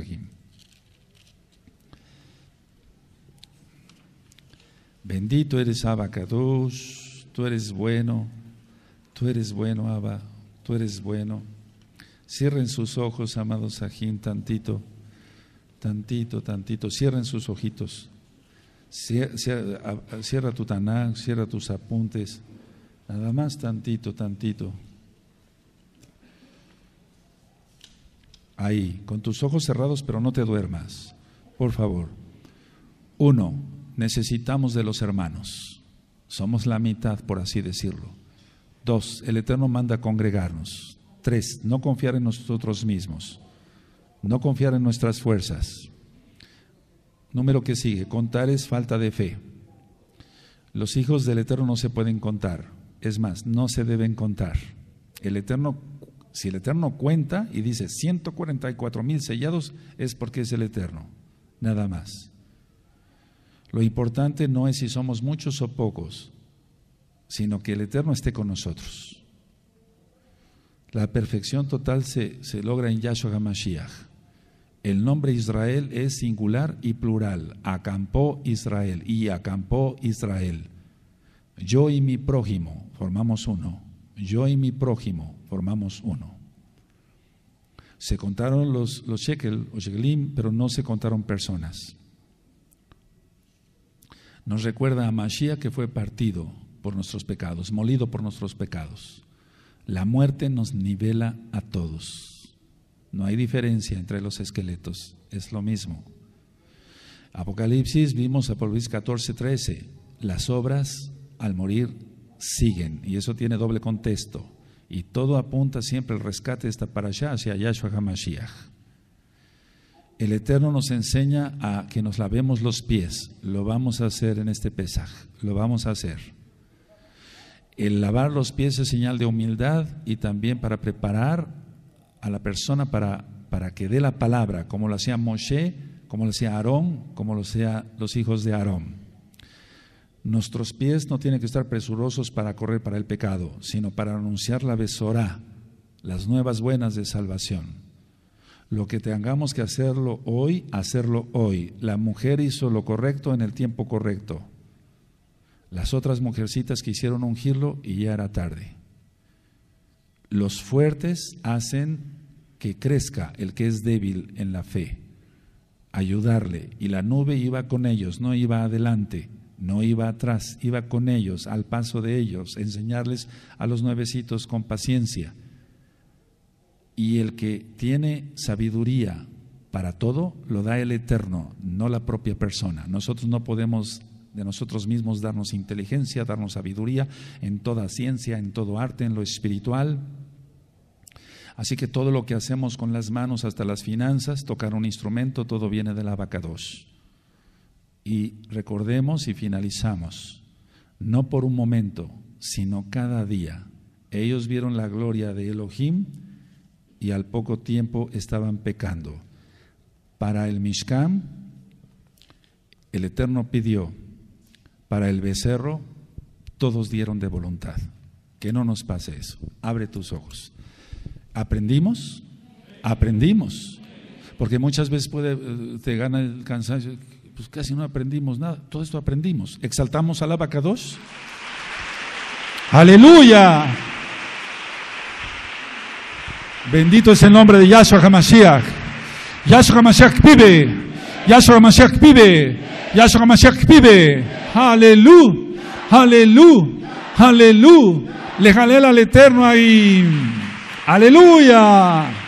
Bendito eres Abacados, tú eres bueno, Tú eres bueno, Abba, tú eres bueno. Cierren sus ojos, amado Sajín, tantito, tantito, tantito. Cierren sus ojitos. Cierra, tu taná, cierra tus apuntes. Nada más tantito, tantito. Ahí, con tus ojos cerrados, pero no te duermas. Por favor. Uno, necesitamos de los hermanos. Somos la mitad, por así decirlo. Dos, el Eterno manda congregarnos. Tres, no confiar en nosotros mismos. No confiar en nuestras fuerzas. Número que sigue, contar es falta de fe. Los hijos del Eterno no se pueden contar. Es más, no se deben contar. El Eterno, si el Eterno cuenta y dice 144 mil sellados, es porque es el Eterno. Nada más. Lo importante no es si somos muchos o pocos, sino que el Eterno esté con nosotros. La perfección total se, logra en Yahshua HaMashiach. El nombre Israel es singular y plural. Acampó Israel y acampó Israel. Yo y mi prójimo formamos uno. Yo y mi prójimo formamos uno. Se contaron los, los shekel o shekelim, pero no se contaron personas. Nos recuerda a Mashiach que fue partido por nuestros pecados, molido por nuestros pecados. La muerte nos nivela a todos. No hay diferencia entre los esqueletos, es lo mismo. Apocalipsis, vimos Apocalipsis 14, 13. Las obras al morir siguen, y eso tiene doble contexto. Y todo apunta siempre al rescate de esta allá, hacia Yahshua HaMashiach. El Eterno nos enseña a que nos lavemos los pies. Lo vamos a hacer en este pesaje. Lo vamos a hacer. El lavar los pies es señal de humildad y también para preparar a la persona para, que dé la palabra, como lo hacía Moshe, como lo hacía Aarón, como lo hacían los hijos de Aarón. Nuestros pies no tienen que estar presurosos para correr para el pecado, sino para anunciar la besorá, las nuevas buenas de salvación. Lo que tengamos que hacerlo hoy, hacerlo hoy. La mujer hizo lo correcto en el tiempo correcto. Las otras mujercitas quisieron ungirlo y ya era tarde. Los fuertes hacen que crezca el que es débil en la fe, ayudarle. Y la nube iba con ellos, no iba adelante, no iba atrás, iba con ellos, al paso de ellos, enseñarles a los nuevecitos con paciencia. Y el que tiene sabiduría para todo, lo da el Eterno, no la propia persona. Nosotros no podemos de nosotros mismos, darnos inteligencia, darnos sabiduría en toda ciencia, en todo arte, en lo espiritual. Así que todo lo que hacemos con las manos hasta las finanzas, tocar un instrumento, todo viene de la vaca dos Y recordemos y finalizamos, no por un momento, sino cada día. Ellos vieron la gloria de Elohim y al poco tiempo estaban pecando. Para el Mishkan, el Eterno pidió para el becerro, todos dieron de voluntad. Que no nos pase eso. Abre tus ojos. ¿Aprendimos? Aprendimos. Porque muchas veces puede, eh, te gana el cansancio. Pues casi no aprendimos nada. Todo esto aprendimos. Exaltamos a la vaca 2? Aleluya. Bendito es el nombre de Yahshua Hamashiach. Yahshua Hamashiach vive. Yahshua Mashiach vive. Yahshua Mashiach pibe. Aleluya. Aleluya. Aleluya. Le jalé al Eterno ahí. Aleluya.